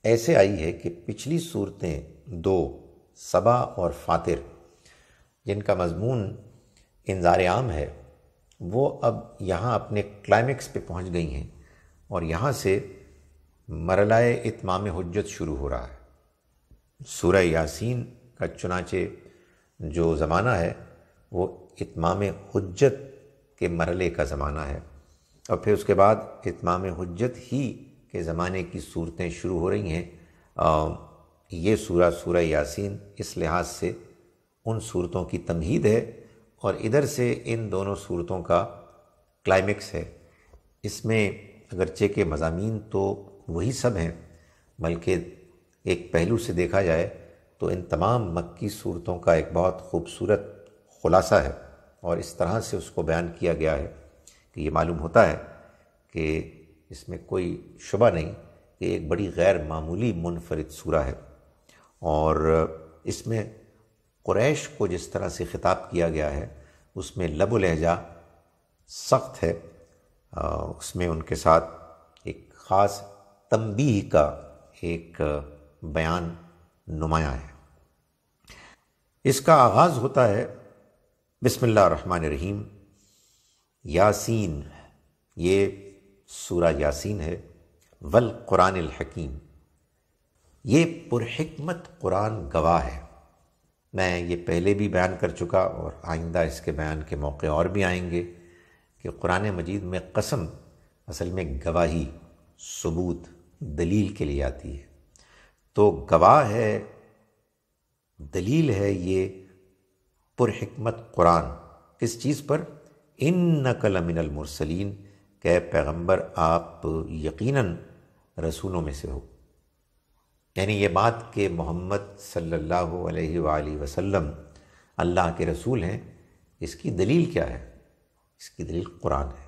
Speaker 1: ऐसे आई है कि पिछली सूरतें दो सबा और फ़ातिर जिनका मजमून इंजार आम है वो अब यहाँ अपने क्लाइमेक्स पे पहुँच गई हैं और यहाँ से मरला इतमाम हजत शुरू हो रहा है सूर्य यासीन का चुनाचे जो ज़माना है वो इतमाम हजत के मरले का ज़माना है और फिर उसके बाद इतमाम हजत ही के ज़माने की सूरतें शुरू हो रही हैं ये सूरा सूरा यासीन इस लिहाज से उन सूरतों की तमहीद है और इधर से इन दोनों सूरतों का क्लाइमेक्स है इसमें अगरचे के मजामी तो वही सब हैं बल्कि एक पहलू से देखा जाए तो इन तमाम मक्की सूरतों का एक बहुत खूबसूरत खुलासा है और इस तरह से उसको बयान किया गया है कि ये मालूम होता है कि इसमें कोई शुबा नहीं कि एक बड़ी गैर मामूली मुनफरद सूरा है और इसमें क्रैश को जिस तरह से ख़िताब किया गया है उसमें लब लहजा सख्त है उसमें उनके साथ एक ख़ास तंबी का एक बयान नुमाया है इसका आगाज़ होता है रहीम यासिन ये सूरा यासिन है वल कुरान हकीम ये पुरहमत कुरान गवाह है मैं ये पहले भी बयान कर चुका और आइंदा इसके बयान के मौके और भी आएंगे कि कुरान मजीद में कसम असल में गवाही सबूत दलील के लिए आती है तो गवाह है दलील है ये पुरहमत कुरान किस चीज़ पर इन नकल मिनल मुरसलीन के पैगम्बर आप यकीनन रसूलों में से हो यानी ये बात कि मोहम्मद सल्लल्लाहु अलैहि सल्ला वसल्लम अल्लाह के रसूल हैं इसकी दलील क्या है इसकी दलील कुरान है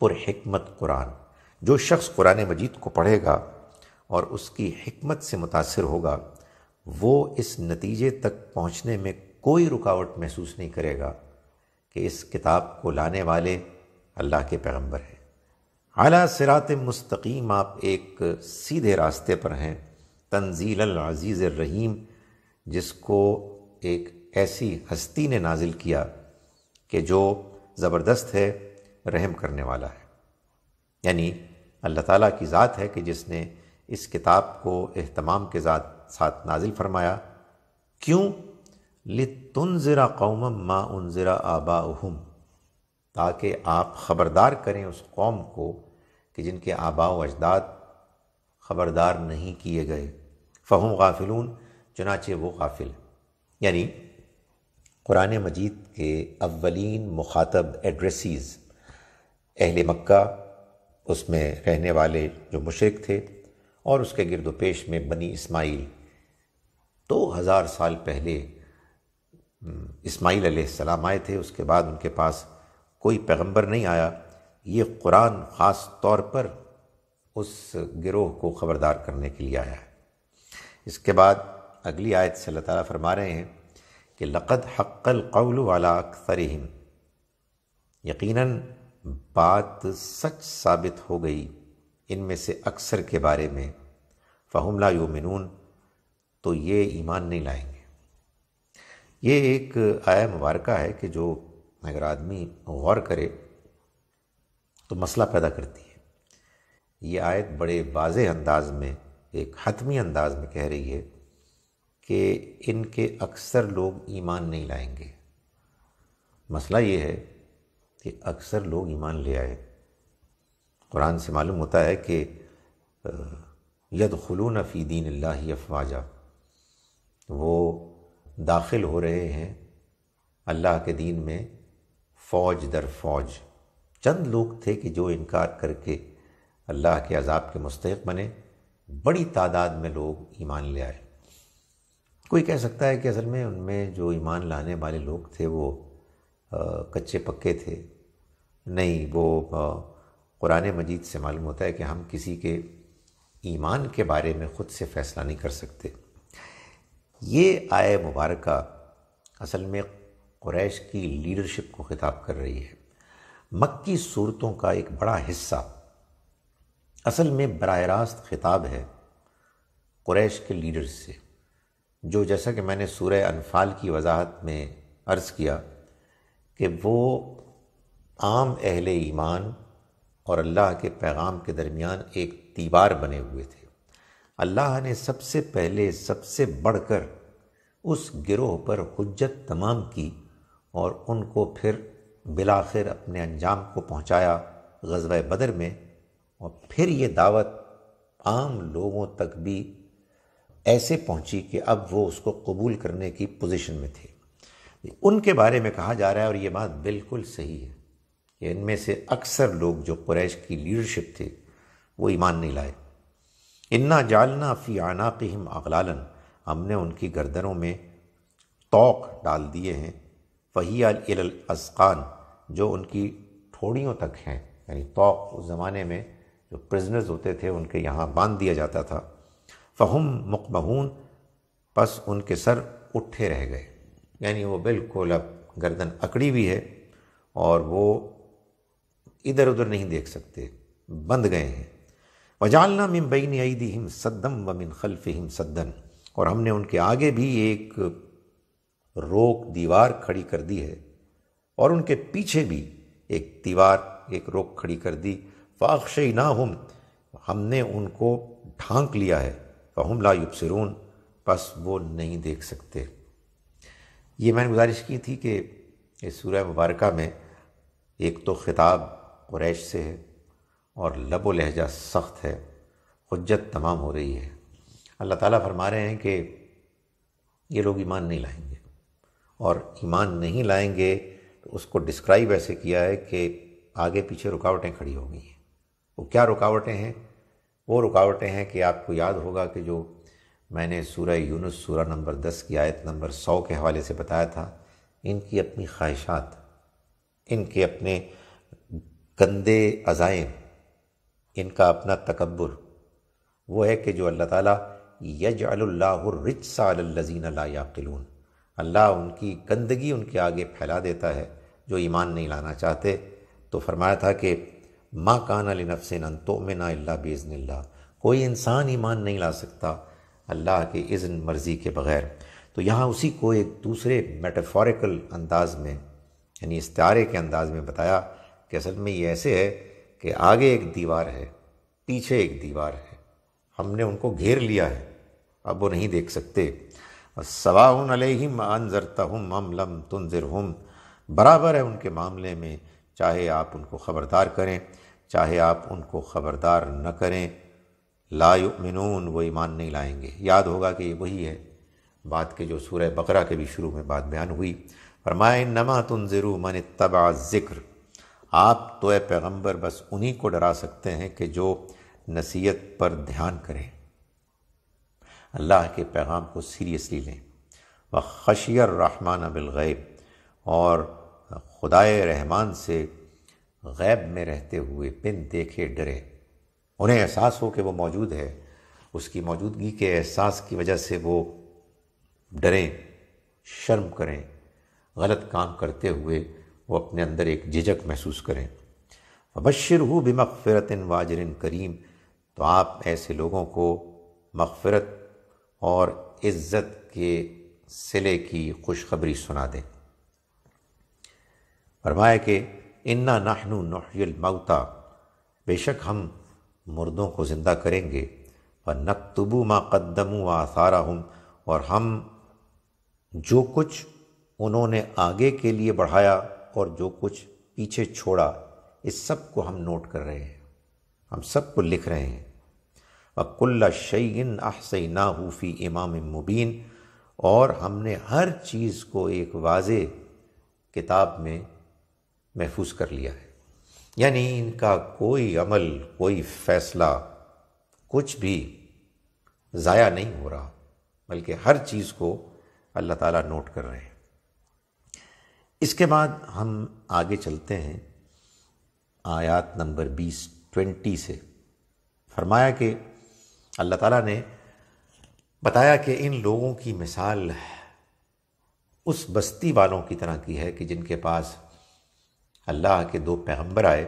Speaker 1: पुरहमत कुरान जो शख्स कुरान मजीद को पढ़ेगा और उसकी हमत से मुतासर होगा वो इस नतीजे तक पहुँचने में कोई रुकावट महसूस नहीं करेगा कि इस किताब को लाने वाले अल्लाह के पैगम्बर हैं अला सिरात मुस्तकीम आप एक सीधे रास्ते पर हैं तंजील अज़ीज़ रहीम जिसको एक ऐसी हस्ती ने नाजिल किया कि जो ज़बरदस्त है रहम करने वाला है यानी अल्लाह ताला की ज़ात है कि जिसने इस किताब को अहतमाम के साथ साथ नाजिल फरमाया क्यों लितुनज़रा कौम मा उनज़रा आबा ताकि आप ख़बरदार करें उस कौम को कि जिनके आबा अजदाद ख़बरदार नहीं किए गए फ़हम गाफिलून चुनाचे वो गाफिल यानी कुरान मजीद के अवलिन मुखातब एड्रेसिस अहल मक्का उसमें रहने वाले जो मुशरक थे और उसके गिरद पेश में बनी इस्माइल दो हज़ार साल पहले इस्माइल आए थे उसके बाद उनके पास कोई पैगंबर नहीं आया ये कुरान ख़ास तौर पर उस गिरोह को ख़बरदार करने के लिए आया है इसके बाद अगली आयत से अल्लाह ताला फरमा रहे हैं कि लक़द हक्कल कौल वाला अक्सर यकीनन बात सच साबित हो गई इनमें से अक्सर के बारे में फ़हमला योमिनून तो ये ईमान नहीं लाएंगे ये एक आया मुबारक है कि जो अगर आदमी गौर करे तो मसला पैदा करती है ये आयत बड़े वाज अंदाज में एक हतमी अंदाज में कह रही है कि इनके अक्सर लोग ईमान नहीं लाएंगे मसला ये है कि अक्सर लोग ईमान ले आए कुरान से मालूम होता है कि यद खलून नफ़ी दीन अल्लाह अफवाजा वो दाखिल हो रहे हैं अल्लाह के दीन में फ़ौज दर फौज चंद लोग थे कि जो इनकार करके अल्लाह के अजाब के मुस्तक बने बड़ी तादाद में लोग ईमान ले आए कोई कह सकता है कि असल में उनमें जो ईमान लाने वाले लोग थे वो आ, कच्चे पक्के थे नहीं वो कुरान मजीद से मालूम होता है कि हम किसी के ईमान के बारे में ख़ुद से फ़ैसला नहीं कर सकते ये आय मुबारक असल में क्रैश की लीडरशिप को ख़िताब कर रही है मक्की सूरतों का एक बड़ा हिस्सा असल में बर रास्त खिताब है क्रैश के लीडर्स से जो जैसा कि मैंने सूर्य अनफाल की वजाहत में अर्ज़ किया कि वो आम अहल ईमान और अल्लाह के पैगाम के दरमियान एक दीवार बने हुए थे अल्लाह ने सबसे पहले सबसे बढ़ कर उस गिरोह पर हजत तमाम की और उनको फिर बिलाखिर अपने अंजाम को पहुंचाया गजब बदर में और फिर ये दावत आम लोगों तक भी ऐसे पहुंची कि अब वो उसको कबूल करने की पोजीशन में थे उनके बारे में कहा जा रहा है और ये बात बिल्कुल सही है कि इनमें से अक्सर लोग जो कुरैश की लीडरशिप थे वो ईमान नहीं लाए इन्ना जालना फ़ी आना हम अगलालन हमने उनकी गर्दनों में तोक डाल दिए हैं फ़हिया अज़कान जो उनकी ठोड़ियों तक हैं यानी तो उस ज़माने में जो प्रिजनर्स होते थे उनके यहाँ बांध दिया जाता था फ़हम मकमहून बस उनके सर उठे रह गए यानी वो बिल्कुल अब गर्दन अकड़ी हुई है और वो इधर उधर नहीं देख सकते बंद गए हैं वजालना मिम बैन दी हिम सद्दम व मिन खल्फ हिम सद्दन और हमने उनके आगे भी एक रोक दीवार खड़ी कर दी है और उनके पीछे भी एक दीवार एक रोक खड़ी कर दी फाक्षई ना हम हमने उनको ढांक लिया है फ़हम ला युबसरून बस वो नहीं देख सकते ये मैंने गुजारिश की थी कि इस सूर्य मुबारक में एक तो ख़िताब क्रैश से है और लबो लहजा सख्त है हजत तमाम हो रही है अल्लाह ताला फरमा रहे हैं कि ये लोग ईमान नहीं लाएंगे और ईमान नहीं लाएंगे तो उसको डिस्क्राइब ऐसे किया है कि आगे पीछे रुकावटें खड़ी हो गई हैं वो क्या रुकावटें हैं वो रुकावटें हैं कि आपको याद होगा कि जो मैंने सूरह यूनुस सूरह नंबर दस की आयत नंबर सौ के हवाले से बताया था इनकी अपनी ख्वाहिशात इनके अपने गंदे अजायम इनका अपना तकबर वो है कि जो अल्लाह ताला यज अल्लाह रिज सा लजीन ला अल्लाह उनकी गंदगी उनके आगे फैला देता है जो ईमान नहीं लाना चाहते तो फरमाया था कि माँ कान अली नफसिन तो में ना अल्ला बेज़न कोई इंसान ईमान नहीं ला सकता अल्लाह के इज़्न मर्ज़ी के बग़ैर तो यहाँ उसी को एक दूसरे मेटाफोरिकल अंदाज में यानी इस्तारे के अंदाज में बताया कि असल में ये ऐसे है कि आगे एक दीवार है पीछे एक दीवार है हमने उनको घेर लिया है अब वो नहीं देख सकते सवाउन अलैहिम अनजरतहम अम लम तुनजर हम बराबर है उनके मामले में चाहे आप उनको ख़बरदार करें चाहे आप उनको ख़बरदार न करें लायुमिनून वो ईमान नहीं लाएंगे याद होगा कि ये वही है बात के जो सूरह बकरा के भी शुरू में बात बयान हुई फरमाए नमा तुनजरू मन तबा ज़िक्र आप तो पैगम्बर बस उन्हीं को डरा सकते हैं कि जो नसीहत पर ध्यान करें अल्लाह के पैगाम को सीरियसली लें व खशियर रहमान बिलगैब और खुदाए रहमान से गैब में रहते हुए बिन देखे डरे उन्हें एहसास हो कि वो मौजूद है उसकी मौजूदगी के एहसास की वजह से वो डरें शर्म करें गलत काम करते हुए वो अपने अंदर एक झिझक महसूस करें बशर हो भी मगफ़रत वाजर करीम तो आप ऐसे लोगों को मगफ़रत और इज़्ज़त के सिले की खुशखबरी सुना दें फरमाया कि इन्ना नाहनु नहयलमौता बेशक हम मुर्दों को ज़िंदा करेंगे व नकतबू मा कदमू व आसारा हम और हम जो कुछ उन्होंने आगे के लिए बढ़ाया और जो कुछ पीछे छोड़ा इस सब को हम नोट कर रहे हैं हम सब को लिख रहे हैं शईन अहस ना हूफ़ी इमाम मुबीन और हमने हर चीज़ को एक वाज किताब में महफूज कर लिया है यानी इनका कोई अमल कोई फ़ैसला कुछ भी ज़ाया नहीं हो रहा बल्कि हर चीज़ को अल्लाह ताला नोट कर रहे हैं इसके बाद हम आगे चलते हैं आयत नंबर बीस ट्वेंटी से फरमाया कि अल्लाह ताला ने बताया कि इन लोगों की मिसाल उस बस्ती वालों की तरह की है कि जिनके पास अल्लाह के दो पैगंबर आए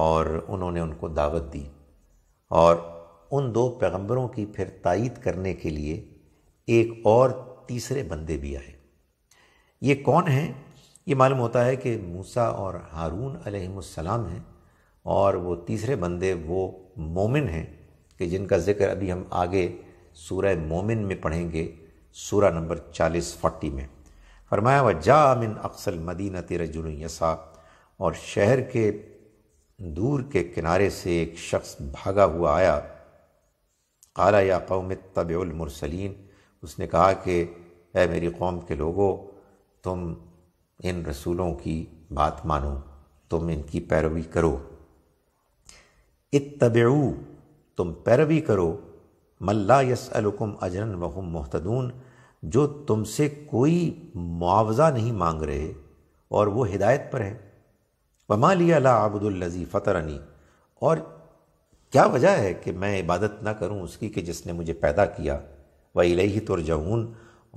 Speaker 1: और उन्होंने उनको दावत दी और उन दो पैगंबरों की फिर तायद करने के लिए एक और तीसरे बंदे भी आए ये कौन हैं ये मालूम होता है कि मूसा और हारून अलैहिस्सलाम हैं और वो तीसरे बंदे वो मोमिन हैं कि जिनका जिक्र अभी हम आगे सूरह मोमिन में पढ़ेंगे सूरह नंबर चालीस फोर्टी में फरमाया व जा अमिन अक्सल मदीना जुनू यसा और शहर के दूर के किनारे से एक शख्स भागा हुआ आया काला या कौम तबलमरसलिन उसने कहा कि ए मेरी कौम के लोगों तुम इन रसूलों की बात मानो तुम इनकी पैरवी करो इतबेऊ तुम पैरवी करो मल्ला यस अलकुम अजरन वहम मोहतदून जो तुमसे कोई मुआवजा नहीं मांग रहे और वो हिदायत पर है वमा लिया ला आबुदुल्लजी अनी और क्या वजह है कि मैं इबादत ना करूं उसकी कि जिसने मुझे पैदा किया व इले ही तुरजहून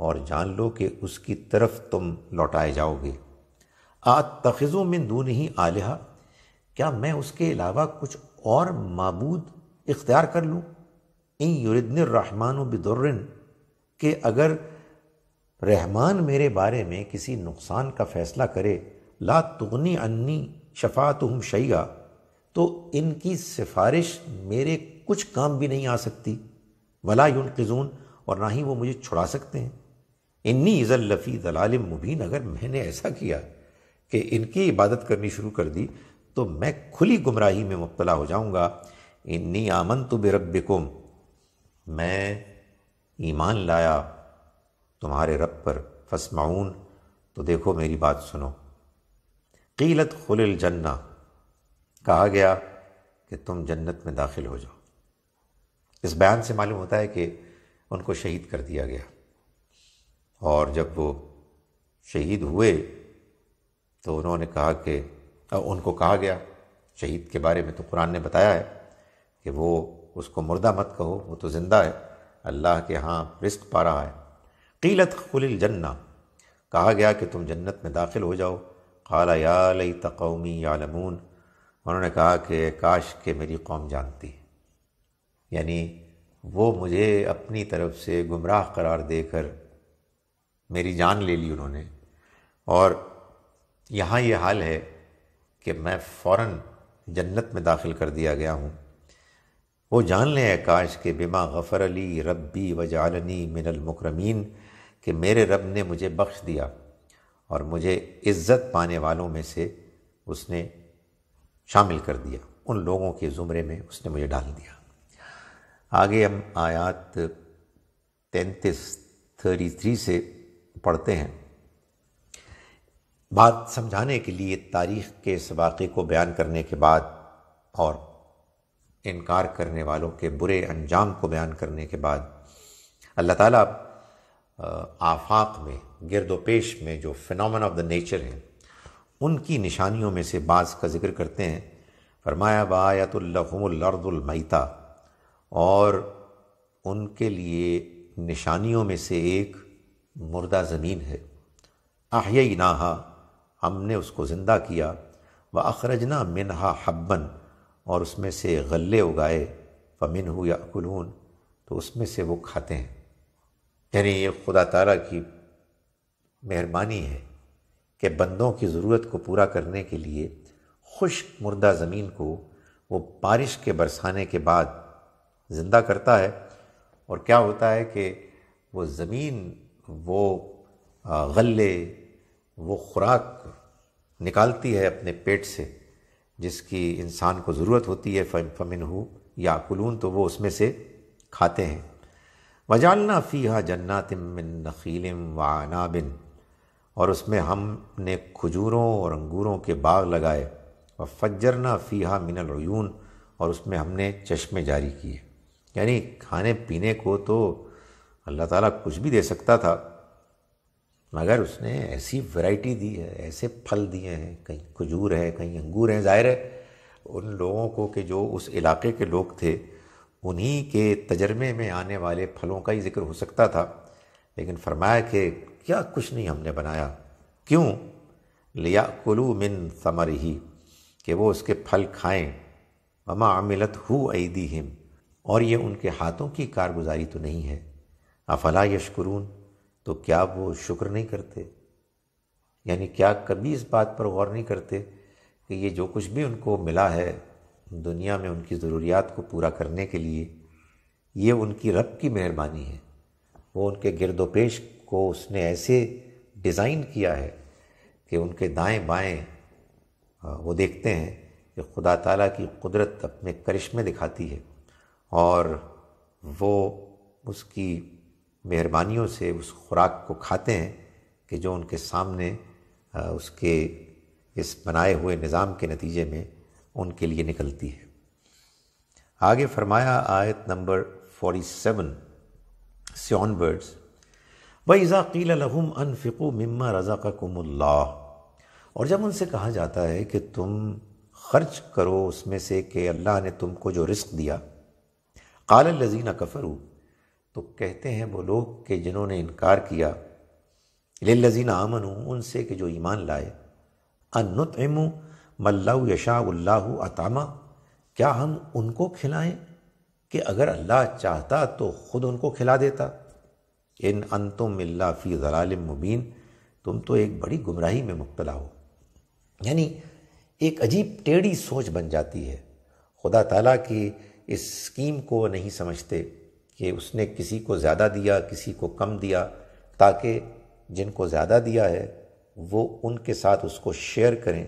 Speaker 1: और जान लो कि उसकी तरफ तुम लौटाए जाओगे आ तखिज़ों में दून ही आलिहा क्या मैं उसके अलावा कुछ और मबूद इख्तियार कर लूँ इन यदन रहमान बिदुर के अगर रहमान मेरे बारे में किसी नुकसान का फ़ैसला करे ला तुगनी अन्नी शफा तुम शैया तो इनकी सिफारिश मेरे कुछ काम भी नहीं आ सकती वला युन कजून और ना ही वो मुझे छुड़ा सकते हैं इन्नी इज़ल लफ़ी दलाल मुबीन अगर मैंने ऐसा किया कि इनकी इबादत करनी शुरू कर दी तो मैं खुली गुमराही में मुबतला हो जाऊँगा इन्नी आमन तो बिरबिकुम मैं ईमान लाया तुम्हारे रब पर फसमाऊन तो देखो मेरी बात सुनो कीलत खुल जन्ना कहा गया कि तुम जन्नत में दाखिल हो जाओ इस बयान से मालूम होता है कि उनको शहीद कर दिया गया और जब वो शहीद हुए तो उन्होंने कहा कि उनको कहा गया शहीद के बारे में तो कुरान ने बताया है कि वो उसको मुर्दा मत कहो वो तो ज़िंदा है अल्लाह के यहाँ रिस्क पा रहा है कीलत खुल जन्ना कहा गया कि तुम जन्नत में दाखिल हो जाओ खाला या लई तकौमी यालमून उन्होंने कहा कि काश के मेरी कौम जानती यानी वो मुझे अपनी तरफ से गुमराह करार देकर मेरी जान ले ली उन्होंने और यहाँ ये यह हाल है कि मैं फ़ौर जन्नत में दाखिल कर दिया गया हूँ वो जान लें आकाश के बिमा गफ़र अली रब्बी वजालनी मिनल मुकरमीन के मेरे रब ने मुझे बख्श दिया और मुझे इज़्ज़त पाने वालों में से उसने शामिल कर दिया उन लोगों के ज़ुमरे में उसने मुझे डाल दिया आगे हम आयात तैंतीस थर्टी थ्री से पढ़ते हैं बात समझाने के लिए तारीख़ के इस वाक़े को बयान करने के बाद और इनकार करने वालों के बुरे अंजाम को बयान करने के बाद अल्लाह ताला आफाक में गिरदो पेश में जो फिनमन ऑफ द नेचर हैं उनकी निशानियों में से बाज़ का जिक्र करते हैं फरमाया बायातुल्लहमलर्दुलमैता और उनके लिए निशानियों में से एक मुर्दा ज़मीन है आहिया नाहा हमने उसको ज़िंदा किया व अखरजना मिनहा हब्बन और उसमें से गले उगाए फ़मिन हो या अकुलून तो उसमें से वो खाते हैं यानी ये खुदा तारा की मेहरबानी है कि बंदों की ज़रूरत को पूरा करने के लिए ख़ुश मुर्दा ज़मीन को वो बारिश के बरसाने के बाद ज़िंदा करता है और क्या होता है कि वो ज़मीन वो गले वो खुराक निकालती है अपने पेट से जिसकी इंसान को ज़रूरत होती है फ़मिन हो या कुलून तो वो उसमें से खाते हैं वजालना फ़ीहा तमिन नखीलम व आनाबिन और उसमें हमने खजूरों और अंगूरों के बाग लगाए व फजरना फ़ीहा मिनलून और उसमें हमने चश्मे जारी किए यानी खाने पीने को तो अल्लाह ताला कुछ भी दे सकता था मगर उसने ऐसी वैरायटी दी है ऐसे फल दिए हैं कहीं खजूर है कहीं अंगूर हैं जाहिर है उन लोगों को कि जो उस इलाके के लोग थे उन्हीं के तजर्बे में आने वाले फलों का ही जिक्र हो सकता था लेकिन फरमाया कि क्या कुछ नहीं हमने बनाया क्यों लिया कुलू मिन समर ही कि वो उसके फल खाएं ममा अमिलत हु दी हिम और ये उनके हाथों की कारगुजारी तो नहीं है अफला यशकरून तो क्या वो शुक्र नहीं करते यानी क्या कभी इस बात पर गौर नहीं करते कि ये जो कुछ भी उनको मिला है दुनिया में उनकी ज़रूरियात को पूरा करने के लिए ये उनकी रब की मेहरबानी है वो उनके गिरदोपेश को उसने ऐसे डिज़ाइन किया है कि उनके दाएं बाएं वो देखते हैं कि खुदा ताला की कुदरत अपने करिश्मे दिखाती है और वो उसकी मेहरबानियों से उस खुराक को खाते हैं कि जो उनके सामने उसके इस बनाए हुए निज़ाम के नतीजे में उनके लिए निकलती है आगे फरमाया आयत नंबर 47 सियन बर्ड्स व इज़ा कील लहम अनफ़िकु मम्मा रज़ा का और जब उनसे कहा जाता है कि तुम खर्च करो उसमें से कि अल्लाह ने तुमको जो रिस्क दिया काल लजीना कफरू तो कहते हैं वो लोग कि जिन्होंने इनकार किया लजीन आमन उनसे कि जो ईमान लाए इमू मल्लाउ यशाउल्ला अतामा क्या हम उनको खिलाएं कि अगर अल्लाह चाहता तो ख़ुद उनको खिला देता इन अंतुम इल्ला फ़ी जलाल मुबीन तुम तो एक बड़ी गुमराही में मुबतला हो यानी एक अजीब टेढ़ी सोच बन जाती है खुदा ताला की इस स्कीम को नहीं समझते कि उसने किसी को ज़्यादा दिया किसी को कम दिया ताकि जिनको ज़्यादा दिया है वो उनके साथ उसको शेयर करें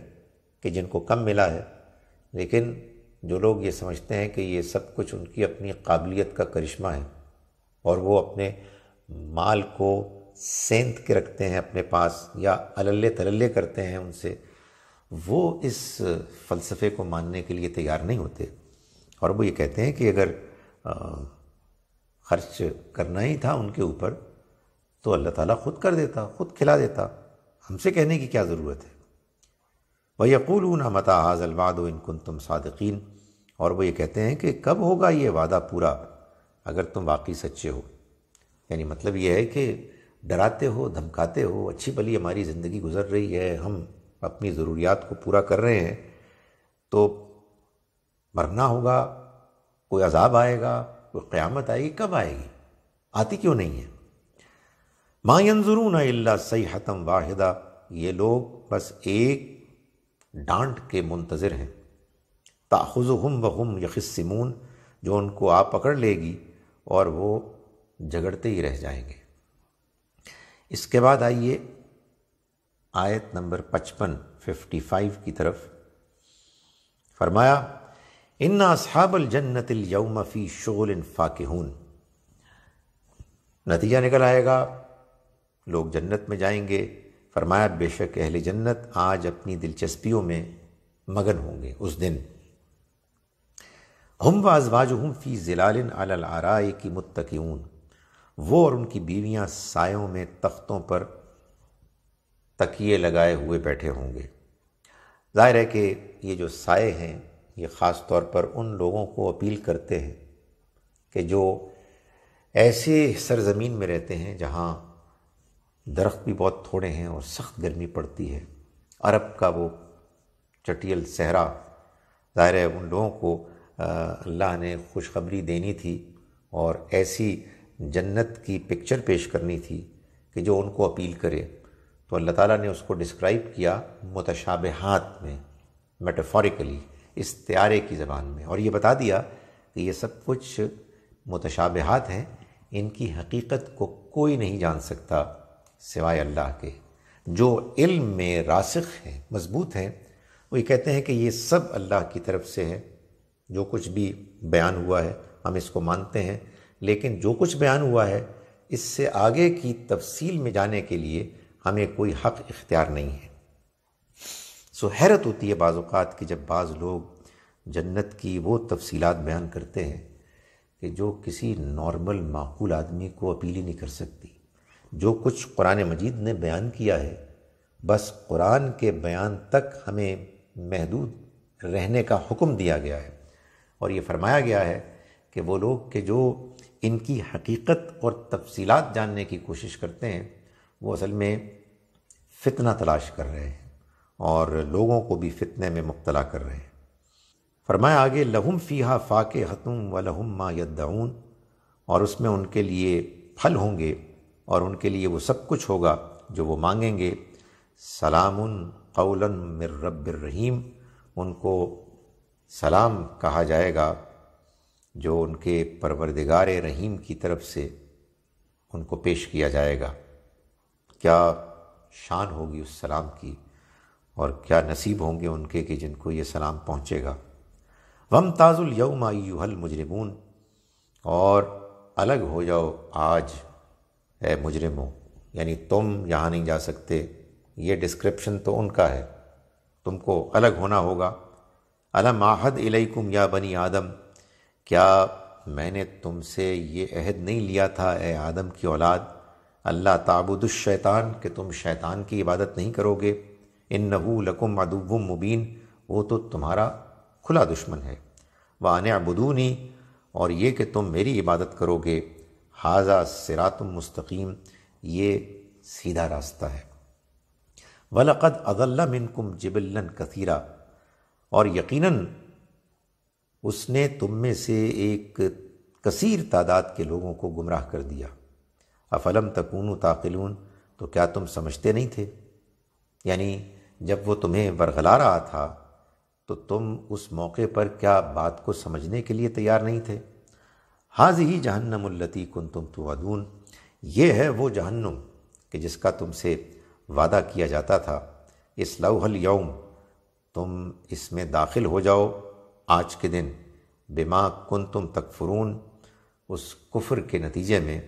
Speaker 1: कि जिनको कम मिला है लेकिन जो लोग ये समझते हैं कि ये सब कुछ उनकी अपनी काबिलियत का करिश्मा है और वो अपने माल को सेंत के रखते हैं अपने पास या अलल्ले तलल्ले करते हैं उनसे वो इस फ़लसफ़े को मानने के लिए तैयार नहीं होते और वो ये कहते हैं कि अगर खर्च करना ही था उनके ऊपर तो अल्लाह ताला खुद कर देता खुद खिला देता हमसे कहने की क्या ज़रूरत है वह यकूल यकूलून मता हाजलवाद इनकुन तुम सदकिन और वो ये कहते हैं कि कब होगा ये वादा पूरा अगर तुम वाकई सच्चे हो यानी मतलब ये है कि डराते हो धमकाते हो अच्छी भली हमारी ज़िंदगी गुजर रही है हम अपनी ज़रूरियात को पूरा कर रहे हैं तो मरना होगा कोई अजाब आएगा वो तो क़्यामत आएगी कब आएगी आती क्यों नहीं है माँ ना इल्ला सही हतम वाहिदा ये लोग बस एक डांट के मुंतज़र हैं ताखुज़ हम व हम यखिसमून जो उनको आप पकड़ लेगी और वो झगड़ते ही रह जाएंगे इसके बाद आइए आयत नंबर पचपन फिफ्टी फाइव की तरफ फरमाया इन्ना असहाबल जन्नत यौमफ़ी शोल इन फ़ाकहून नतीजा निकल आएगा लोग जन्नत में जाएंगे फरमाया बेशक अहल जन्नत आज अपनी दिलचस्पियों में मगन होंगे उस दिन हम वाजवाज हम फ़ी अल आरा की मुतकीून वो और उनकी बीवियां सायों में तख्तों पर तकिए लगाए हुए बैठे होंगे ज़ाहिर है कि ये जो साए हैं ये ख़ास तौर पर उन लोगों को अपील करते हैं कि जो ऐसे सरजमीन में रहते हैं जहाँ दरख्त भी बहुत थोड़े हैं और सख्त गर्मी पड़ती है अरब का वो चटियल सहरा ज़ाहिर है उन लोगों को अल्लाह ने खुशखबरी देनी थी और ऐसी जन्नत की पिक्चर पेश करनी थी कि जो उनको अपील करे तो अल्लाह ताला ने उसको डिस्क्राइब किया मुतशाबहात में मेटाफोरिकली इस त्यारे की ज़बान में और ये बता दिया कि ये सब कुछ मुतशाबहत हैं इनकी हकीकत को कोई नहीं जान सकता सिवाय अल्लाह के जो इल्म में रासिक हैं मज़बूत हैं वो ये कहते हैं कि ये सब अल्लाह की तरफ से है जो कुछ भी बयान हुआ है हम इसको मानते हैं लेकिन जो कुछ बयान हुआ है इससे आगे की तफसील में जाने के लिए हमें कोई हक इख्तियार नहीं है सो हैरत होती है बाज़ात कि जब बाज़ लोग जन्नत की वो तफसीलात बयान करते हैं कि जो किसी नॉर्मल माकूल आदमी को अपील ही नहीं कर सकती जो कुछ कुरान मजीद ने बयान किया है बस कुरान के बयान तक हमें महदूद रहने का हुक्म दिया गया है और ये फरमाया गया है कि वो लोग के जो इनकी हकीकत और तफसीलात जानने की कोशिश करते हैं वो असल में फ़ितना तलाश कर रहे हैं और लोगों को भी फितने में मुबतला कर रहे हैं फरमाया आगे लहुम फ़ीहा फ़ाक हतुम व लहुम मा यदाउन और उसमें उनके लिए फल होंगे और उनके लिए वो सब कुछ होगा जो वो मांगेंगे सलाम कौला मिर रहीम उनको सलाम कहा जाएगा जो उनके परवरदिगार रहीम की तरफ से उनको पेश किया जाएगा क्या शान होगी उस सलाम की और क्या नसीब होंगे उनके कि जिनको ये सलाम पहुँचेगा वम ताजुल हल मुजरमून और अलग हो जाओ आज ए मुजरमो यानी तुम यहाँ नहीं जा सकते ये डिस्क्रिप्शन तो उनका है तुमको अलग होना होगा अलम आहद इलैकुम या बनी आदम क्या मैंने तुमसे ये अहद नहीं लिया था ए आदम की औलाद अल्लाह शैतान कि तुम शैतान की इबादत नहीं करोगे इन नहू लकुम अदुब मुबीन वो तो तुम्हारा खुला दुश्मन है अन बदूनी और ये कि तुम मेरी इबादत करोगे हाजा सिरात मुस्तकीम ये सीधा रास्ता है वलक़द अदल्ला मिनकुम जिबल्लन कथीरा और यकीनन उसने तुम में से एक कसीर तादाद के लोगों को गुमराह कर दिया अफलम तकून ताकिलून तो क्या तुम समझते नहीं थे यानी जब वो तुम्हें वरगला रहा था तो तुम उस मौके पर क्या बात को समझने के लिए तैयार नहीं थे हाज ही जहन्नमती कुन तुम तो अदून ये है वो जहन्नुम कि जिसका तुमसे वादा किया जाता था इस लवहल यौम तुम इसमें दाखिल हो जाओ आज के दिन बेमा कुन तुम तकफरून उस कुफ्र के नतीजे में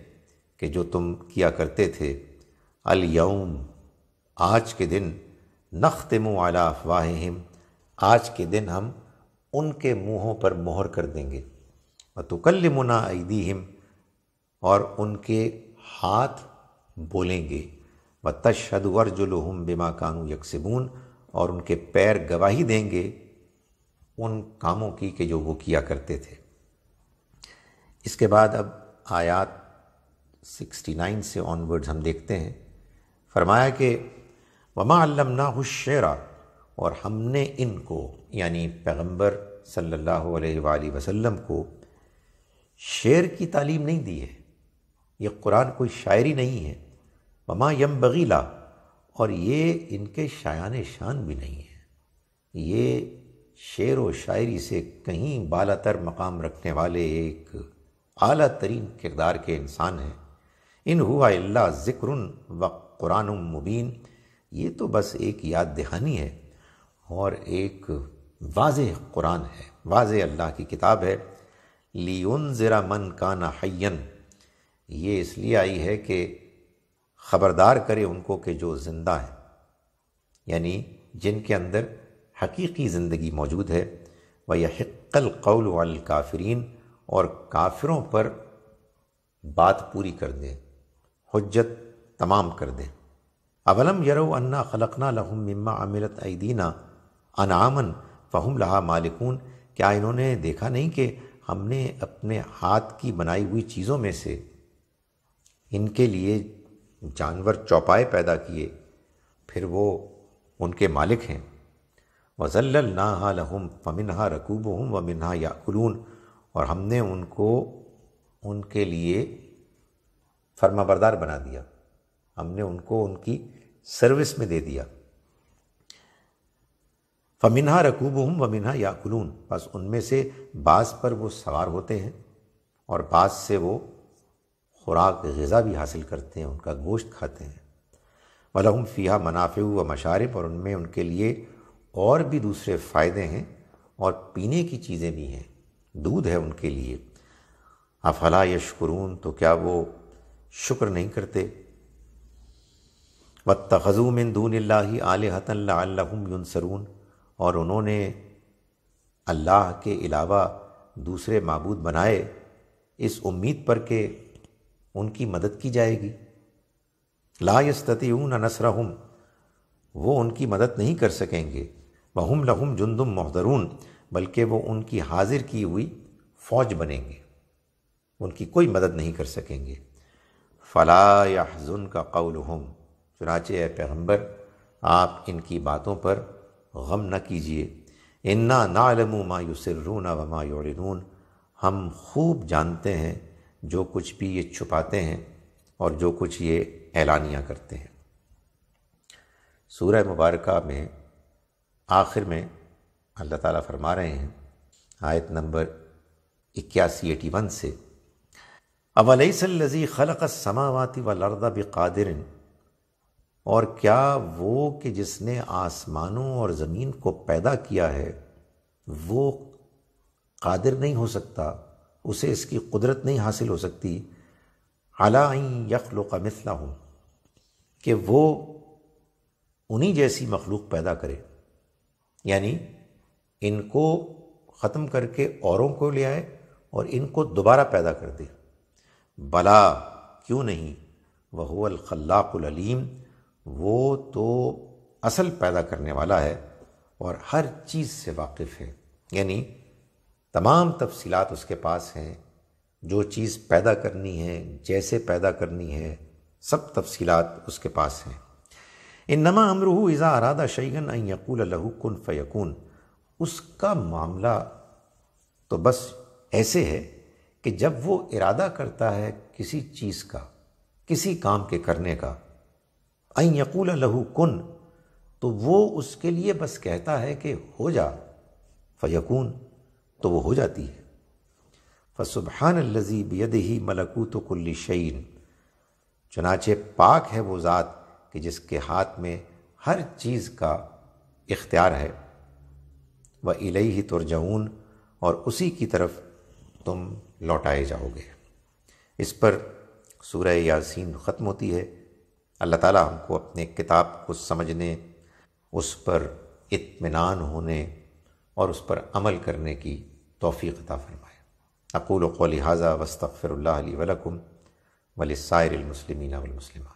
Speaker 1: कि जो तुम किया करते थे अल यौम आज के दिन नख्तम अला अफवाहिम आज के दिन हम उनके मुँहों पर मोहर कर देंगे व तुकलमुना ईदीम और उनके हाथ बोलेंगे व तशद वर्जुलहम बिमा कानू यकसबून और उनके पैर गवाही देंगे उन कामों की के जो वो किया करते थे इसके बाद अब आयात 69 से ऑनवर्ड्स हम देखते हैं फरमाया कि वमा अल्लमना और हमने इनको यानी पैगंबर सल्लल्लाहु अलैहि वसल्लम को शेर की तालीम नहीं दी है ये कुरान कोई शायरी नहीं है वमा यम बगीला और ये इनके शायान शान भी नहीं है ये शेर व शायरी से कहीं बाला तर मकाम रखने वाले एक अली तरीन किरदार के इंसान हैं इन हुआ अल्लाह ज़िक्र व कुरान मुबीन ये तो बस एक याद दहानी है और एक वाज कुरान है वाज अल्लाह की किताब है लियन ज़रा मन काना हयन ये इसलिए आई है कि ख़बरदार करे उनको कि जो ज़िंदा है यानी जिनके अंदर हकीकी ज़िंदगी मौजूद है यह यकल कौल वाल काफरीन और काफिरों पर बात पूरी कर दें हजत तमाम कर दें अवलम यरो अन्ना खलकना लहुम मिम्मा अमिलत ऐदीना अनामन फ़हम लहा मालिकून क्या इन्होंने देखा नहीं कि हमने अपने हाथ की बनाई हुई चीज़ों में से इनके लिए जानवर चौपाए पैदा किए फिर वो उनके मालिक हैं वज़ल नाहा लहुम फ़मिनहा रकूब हम व मिनहा याकुलून और हमने उनको उनके लिए फर्माबरदार बना दिया हमने उनको उनकी सर्विस में दे दिया फमिनहा रकूब हम वमिनहा याकुलून बस उनमें से बास पर वो सवार होते हैं और बास से वो खुराक गज़ा भी हासिल करते हैं उनका गोश्त खाते हैं वलहम फ़िया मुनाफे व मशारब और उनमें उनके लिए और भी दूसरे फ़ायदे हैं और पीने की चीज़ें भी हैं दूध है उनके लिए अफला यशकरून तो क्या वो शुक्र नहीं करते व दून दूनल्ला आलहतनसरून और उन्होंने अल्लाह के अलावा दूसरे मबूद बनाए इस उम्मीद पर कि उनकी मदद की जाएगी ला नसर हम वो उनकी मदद नहीं कर सकेंगे वहम लहुम जुंदुम महदरून बल्कि वो उनकी हाजिर की हुई फ़ौज बनेंगे उनकी कोई मदद नहीं कर सकेंगे फ़ला जुन का कौल हम चुनाचे ए पैगम्बर आप इनकी बातों पर गम न कीजिए इन्ना नालमू मायूसरून व मायूरिनून हम खूब जानते हैं जो कुछ भी ये छुपाते हैं और जो कुछ ये ऐलानिया करते हैं सूरह मुबारक में आखिर में अल्लाह ताला फरमा रहे हैं आयत नंबर इक्यासी एटी वन से अवलसलजी खलक समावती वलरदा बक़ादरिन और क्या वो कि जिसने आसमानों और ज़मीन को पैदा किया है वो कादिर नहीं हो सकता उसे इसकी कुदरत नहीं हासिल हो सकती अलाई यखलो का मिसला हो कि वो उन्हीं जैसी मखलूक पैदा करे यानी इनको ख़त्म करके औरों को ले आए और इनको दोबारा पैदा कर दे बला क्यों नहीं वह खल्लाकुललीम वो तो असल पैदा करने वाला है और हर चीज़ से वाकिफ़ है यानी तमाम तफसीलात उसके पास हैं जो चीज़ पैदा करनी है जैसे पैदा करनी है सब तफसीलात उसके पास हैं इन नमा अमरू इज़ा अरादा शैगन यकूल लहू कन फ़यकून उसका मामला तो बस ऐसे है कि जब वो इरादा करता है किसी चीज़ का किसी काम के करने का अन यकूल लहू कन तो वो उसके लिए बस कहता है कि हो जा फ़यकून तो वो हो जाती है फ़सुबहान लजीब यद ही मलकूत कुल्ली शीन चनाचे पाक है वो ज़ात कि जिसके हाथ में हर चीज़ का इख्तियार है व इले ही तुरजाऊन और उसी की तरफ तुम लौटाए जाओगे इस पर सूर्य यासीन ख़त्म होती है अल्लाह ताला हमको अपने किताब को समझने उस पर इत्मीनान होने और उस पर अमल करने की तोफ़ी अता फ़रमाए अकूल को लिहाजा वस्तफ़िर वलकम वलसायरमसलिमिन वलमसलिम